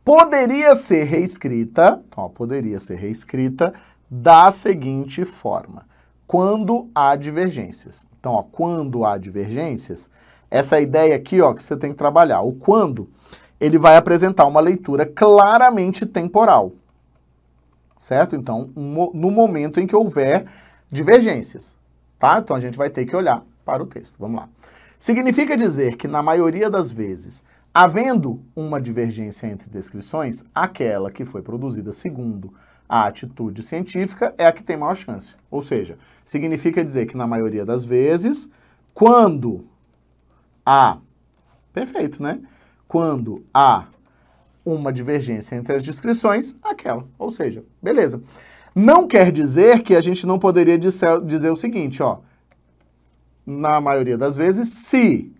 poderia ser reescrita, então, ó, poderia ser reescrita da seguinte forma: quando há divergências. Então, ó, quando há divergências, essa ideia aqui, ó, que você tem que trabalhar. O quando, ele vai apresentar uma leitura claramente temporal. Certo? Então, um, no momento em que houver divergências, tá? Então a gente vai ter que olhar para o texto. Vamos lá. Significa dizer que na maioria das vezes Havendo uma divergência entre descrições, aquela que foi produzida segundo a atitude científica é a que tem maior chance. Ou seja, significa dizer que na maioria das vezes, quando há. Perfeito, né? Quando há uma divergência entre as descrições, aquela. Ou seja, beleza. Não quer dizer que a gente não poderia dizer, dizer o seguinte, ó. Na maioria das vezes, se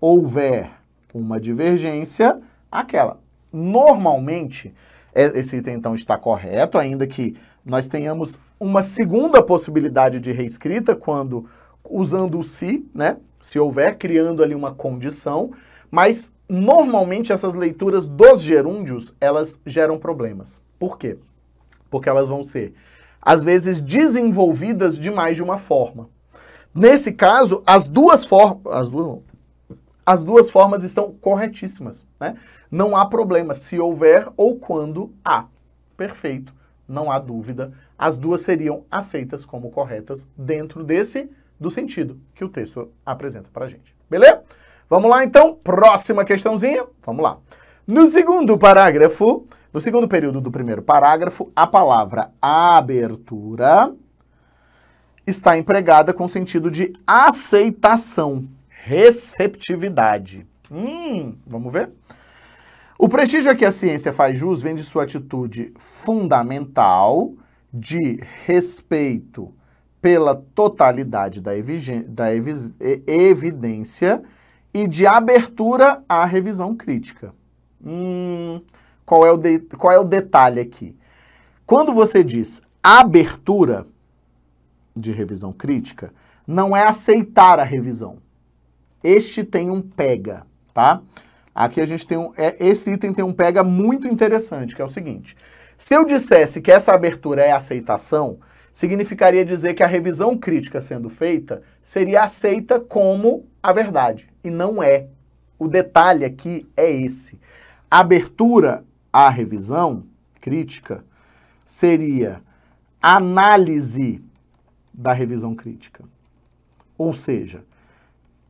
houver Tipo uma divergência, aquela. Normalmente, é, esse item então está correto, ainda que nós tenhamos uma segunda possibilidade de reescrita quando usando o se, né? Se houver, criando ali uma condição, mas normalmente essas leituras dos gerúndios, elas geram problemas. Por quê? Porque elas vão ser às vezes desenvolvidas de mais de uma forma. Nesse caso, as duas formas, as duas, as duas formas estão corretíssimas, né? Não há problema se houver ou quando há. Perfeito, não há dúvida. As duas seriam aceitas como corretas dentro desse do sentido que o texto apresenta para gente. Beleza? Vamos lá então, próxima questãozinha. Vamos lá. No segundo parágrafo, no segundo período do primeiro parágrafo, a palavra abertura está empregada com sentido de aceitação receptividade. Hum, vamos ver? O prestígio a que a ciência faz jus vem de sua atitude fundamental de respeito pela totalidade da, da evi evidência e de abertura à revisão crítica. Hum, qual, é o qual é o detalhe aqui? Quando você diz abertura de revisão crítica, não é aceitar a revisão. Este tem um pega, tá? Aqui a gente tem um, é, esse item tem um pega muito interessante, que é o seguinte. Se eu dissesse que essa abertura é aceitação, significaria dizer que a revisão crítica sendo feita seria aceita como a verdade, e não é. O detalhe aqui é esse. A abertura à revisão crítica seria análise da revisão crítica. Ou seja,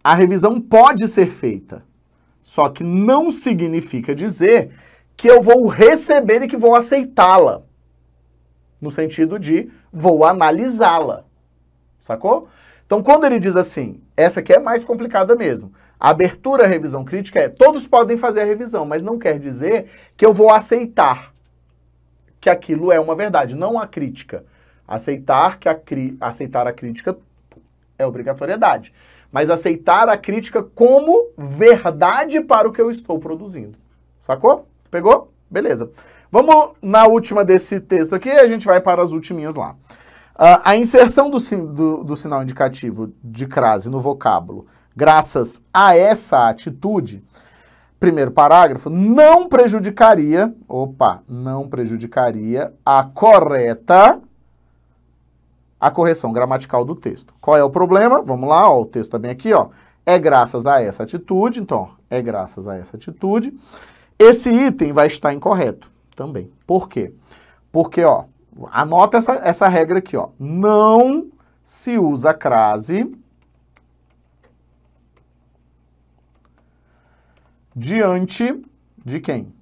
a revisão pode ser feita. Só que não significa dizer que eu vou receber e que vou aceitá-la. No sentido de vou analisá-la. Sacou? Então, quando ele diz assim, essa aqui é mais complicada mesmo. abertura à revisão crítica é todos podem fazer a revisão, mas não quer dizer que eu vou aceitar que aquilo é uma verdade, não a crítica. Aceitar que a cri... aceitar a crítica é obrigatoriedade mas aceitar a crítica como verdade para o que eu estou produzindo. Sacou? Pegou? Beleza. Vamos na última desse texto aqui, a gente vai para as ultiminhas lá. Uh, a inserção do, do, do sinal indicativo de crase no vocábulo, graças a essa atitude, primeiro parágrafo, não prejudicaria, opa, não prejudicaria a correta a correção gramatical do texto. Qual é o problema? Vamos lá, ó, o texto está bem aqui, ó. É graças a essa atitude, então, é graças a essa atitude. Esse item vai estar incorreto também. Por quê? Porque, ó, anota essa, essa regra aqui, ó. Não se usa a crase diante de quem?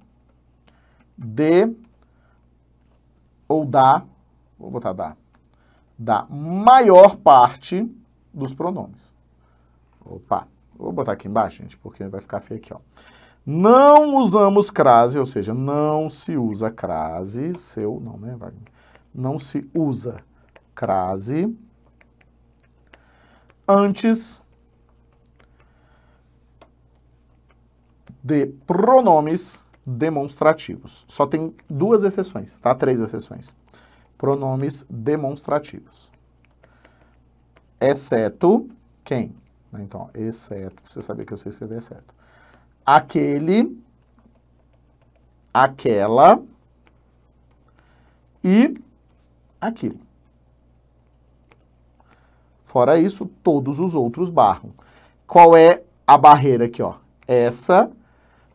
De ou da, vou botar da, da maior parte dos pronomes. Opa, vou botar aqui embaixo, gente, porque vai ficar feio aqui, ó. Não usamos crase, ou seja, não se usa crase, seu, não, né, Wagner? Não se usa crase antes de pronomes demonstrativos. Só tem duas exceções, tá? Três exceções pronomes demonstrativos. Exceto quem? Então, exceto, você saber que eu sei escrever exceto. Aquele, aquela e aquilo. Fora isso, todos os outros barram. Qual é a barreira aqui, ó? Essa.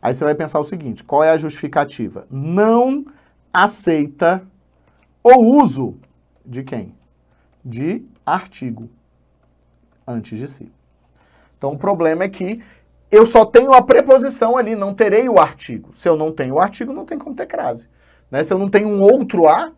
Aí você vai pensar o seguinte, qual é a justificativa? Não aceita ou uso de quem? De artigo antes de si. Então o problema é que eu só tenho a preposição ali, não terei o artigo. Se eu não tenho o artigo, não tem como ter crase. Né? Se eu não tenho um outro A,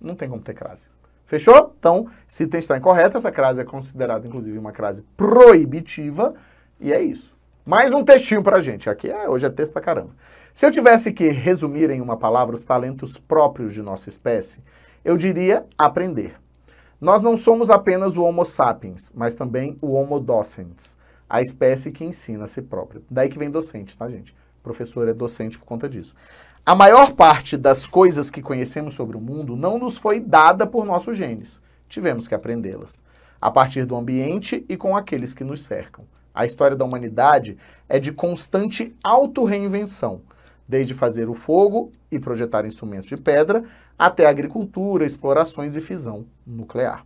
não tem como ter crase. Fechou? Então, se tem está incorreta, essa crase é considerada, inclusive, uma crase proibitiva, e é isso. Mais um textinho pra gente. Aqui é, hoje é texto pra caramba. Se eu tivesse que resumir em uma palavra os talentos próprios de nossa espécie, eu diria aprender. Nós não somos apenas o Homo sapiens, mas também o Homo docens, a espécie que ensina a si própria. Daí que vem docente, tá, gente? O professor é docente por conta disso. A maior parte das coisas que conhecemos sobre o mundo não nos foi dada por nossos genes. Tivemos que aprendê-las, a partir do ambiente e com aqueles que nos cercam. A história da humanidade é de constante autorreinvenção, desde fazer o fogo e projetar instrumentos de pedra, até agricultura, explorações e fissão nuclear.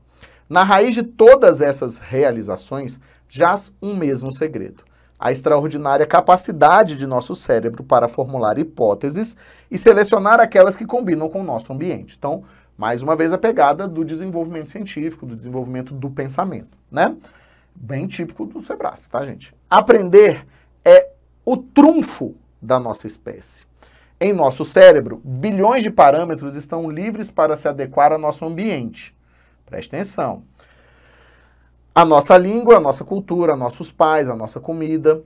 Na raiz de todas essas realizações jaz um mesmo segredo: a extraordinária capacidade de nosso cérebro para formular hipóteses e selecionar aquelas que combinam com o nosso ambiente. Então, mais uma vez a pegada do desenvolvimento científico, do desenvolvimento do pensamento, né? Bem típico do Sebrasp, tá, gente? Aprender é o trunfo da nossa espécie. Em nosso cérebro, bilhões de parâmetros estão livres para se adequar ao nosso ambiente. Preste atenção. A nossa língua, a nossa cultura, nossos pais, a nossa comida.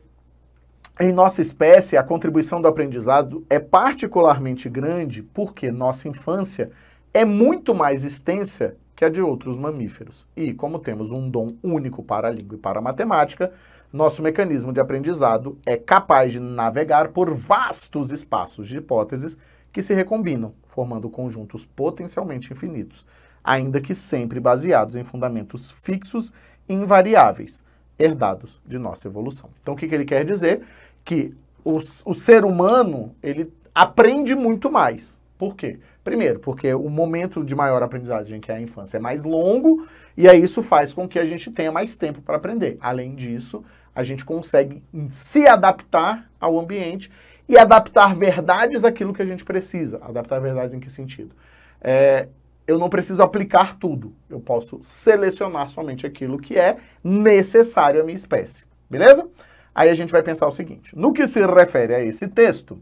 Em nossa espécie, a contribuição do aprendizado é particularmente grande porque nossa infância é muito mais extensa que a de outros mamíferos. E como temos um dom único para a língua e para a matemática, nosso mecanismo de aprendizado é capaz de navegar por vastos espaços de hipóteses que se recombinam, formando conjuntos potencialmente infinitos, ainda que sempre baseados em fundamentos fixos e invariáveis, herdados de nossa evolução. Então, o que, que ele quer dizer? Que o, o ser humano, ele aprende muito mais. Por quê? Primeiro, porque o momento de maior aprendizagem, que é a infância, é mais longo, e aí isso faz com que a gente tenha mais tempo para aprender. Além disso, a gente consegue se adaptar ao ambiente e adaptar verdades àquilo que a gente precisa. Adaptar verdades em que sentido? É, eu não preciso aplicar tudo. Eu posso selecionar somente aquilo que é necessário à minha espécie. Beleza? Aí a gente vai pensar o seguinte: no que se refere a esse texto,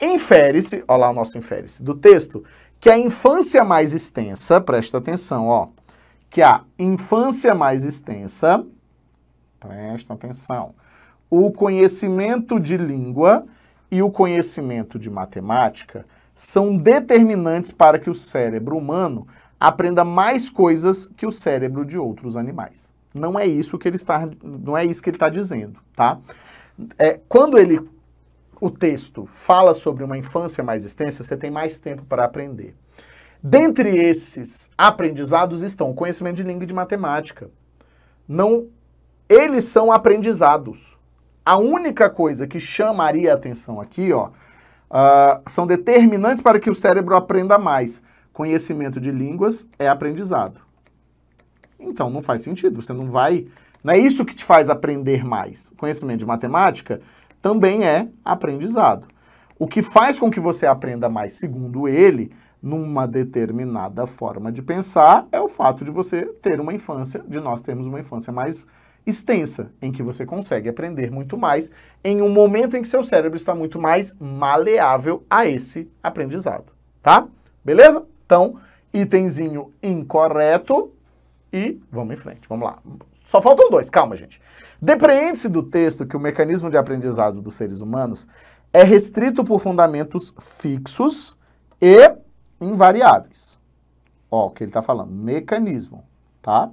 infere-se, olha lá o nosso infere-se do texto, que a infância mais extensa, presta atenção, ó, que a infância mais extensa Presta atenção. O conhecimento de língua e o conhecimento de matemática são determinantes para que o cérebro humano aprenda mais coisas que o cérebro de outros animais. Não é isso que ele está, não é isso que ele está dizendo, tá? É, quando ele, o texto fala sobre uma infância mais extensa, você tem mais tempo para aprender. Dentre esses aprendizados estão o conhecimento de língua e de matemática. Não eles são aprendizados. A única coisa que chamaria a atenção aqui, ó, uh, são determinantes para que o cérebro aprenda mais. Conhecimento de línguas é aprendizado. Então não faz sentido, você não vai. Não é isso que te faz aprender mais. Conhecimento de matemática também é aprendizado. O que faz com que você aprenda mais, segundo ele, numa determinada forma de pensar, é o fato de você ter uma infância, de nós termos uma infância mais extensa, em que você consegue aprender muito mais em um momento em que seu cérebro está muito mais maleável a esse aprendizado, tá? Beleza? Então, itemzinho incorreto e vamos em frente, vamos lá. Só faltam dois, calma, gente. Depreende-se do texto que o mecanismo de aprendizado dos seres humanos é restrito por fundamentos fixos e invariáveis. Ó, o que ele está falando, mecanismo, tá?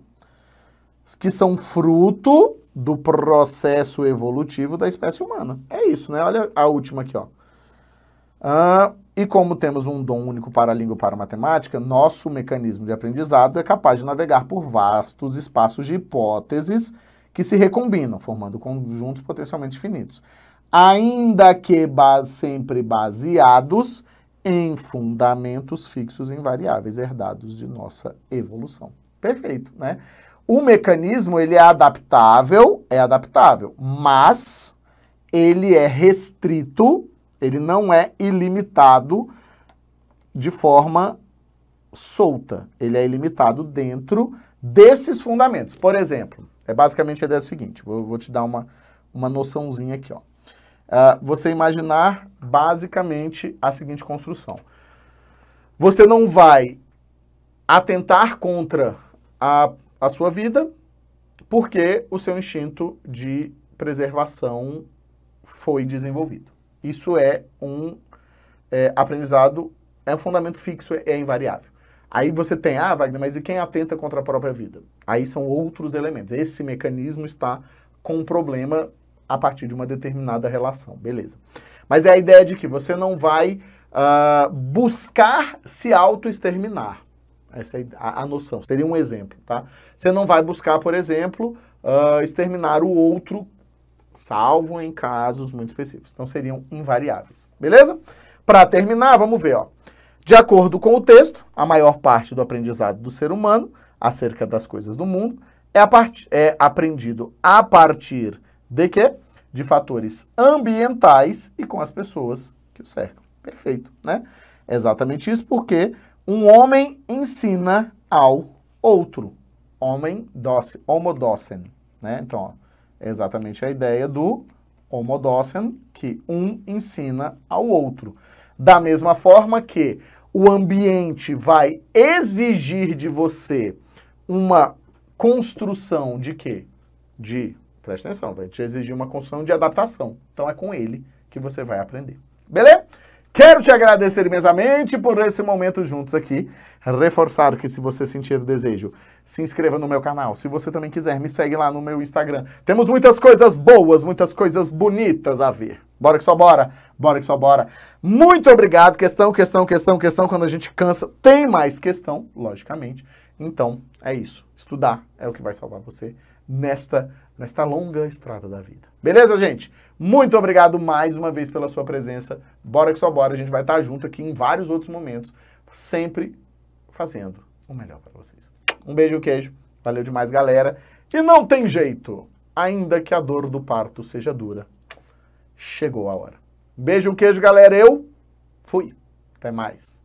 que são fruto do processo evolutivo da espécie humana. É isso, né? Olha a última aqui, ó. Ah, e como temos um dom único para a língua e para a matemática, nosso mecanismo de aprendizado é capaz de navegar por vastos espaços de hipóteses que se recombinam, formando conjuntos potencialmente finitos, ainda que sempre baseados em fundamentos fixos invariáveis herdados de nossa evolução. Perfeito, né? O mecanismo ele é adaptável, é adaptável, mas ele é restrito, ele não é ilimitado de forma solta. Ele é ilimitado dentro desses fundamentos. Por exemplo, é basicamente a ideia do seguinte, vou, vou te dar uma, uma noçãozinha aqui, ó. Uh, você imaginar basicamente a seguinte construção. Você não vai atentar contra a a sua vida porque o seu instinto de preservação foi desenvolvido. Isso é um é, aprendizado, é um fundamento fixo, é, é invariável. Aí você tem, ah, Wagner, mas e quem atenta contra a própria vida? Aí são outros elementos. Esse mecanismo está com um problema a partir de uma determinada relação, beleza. Mas é a ideia de que você não vai uh, buscar se auto-exterminar. Essa é a, noção, seria um exemplo, tá? Você não vai buscar, por exemplo, uh, exterminar o outro, salvo em casos muito específicos. Então, seriam invariáveis, beleza? Para terminar, vamos ver, ó. De acordo com o texto, a maior parte do aprendizado do ser humano acerca das coisas do mundo é, é aprendido a partir de quê? De fatores ambientais e com as pessoas que o cercam. Perfeito, né? exatamente isso, porque um homem ensina ao outro. Homem doce, homodocen, né? Então, ó, é exatamente a ideia do homodocen, que um ensina ao outro. Da mesma forma que o ambiente vai exigir de você uma construção de quê? De, presta atenção, vai te exigir uma construção de adaptação. Então é com ele que você vai aprender. Beleza? Quero te agradecer imensamente por esse momento juntos aqui. Reforçar que se você sentir o desejo, se inscreva no meu canal. Se você também quiser, me segue lá no meu Instagram. Temos muitas coisas boas, muitas coisas bonitas a ver. Bora que só bora, bora que só bora. Muito obrigado. Questão, questão, questão, questão. Quando a gente cansa, tem mais questão, logicamente. Então, é isso. Estudar é o que vai salvar você nesta mas está longa a estrada da vida. Beleza, gente? Muito obrigado mais uma vez pela sua presença. Bora que só bora, a gente vai estar tá junto aqui em vários outros momentos, sempre fazendo o melhor para vocês. Um beijo e um queijo. Valeu demais, galera. E não tem jeito, ainda que a dor do parto seja dura, chegou a hora. Beijo, um queijo, galera. Eu fui. Até mais.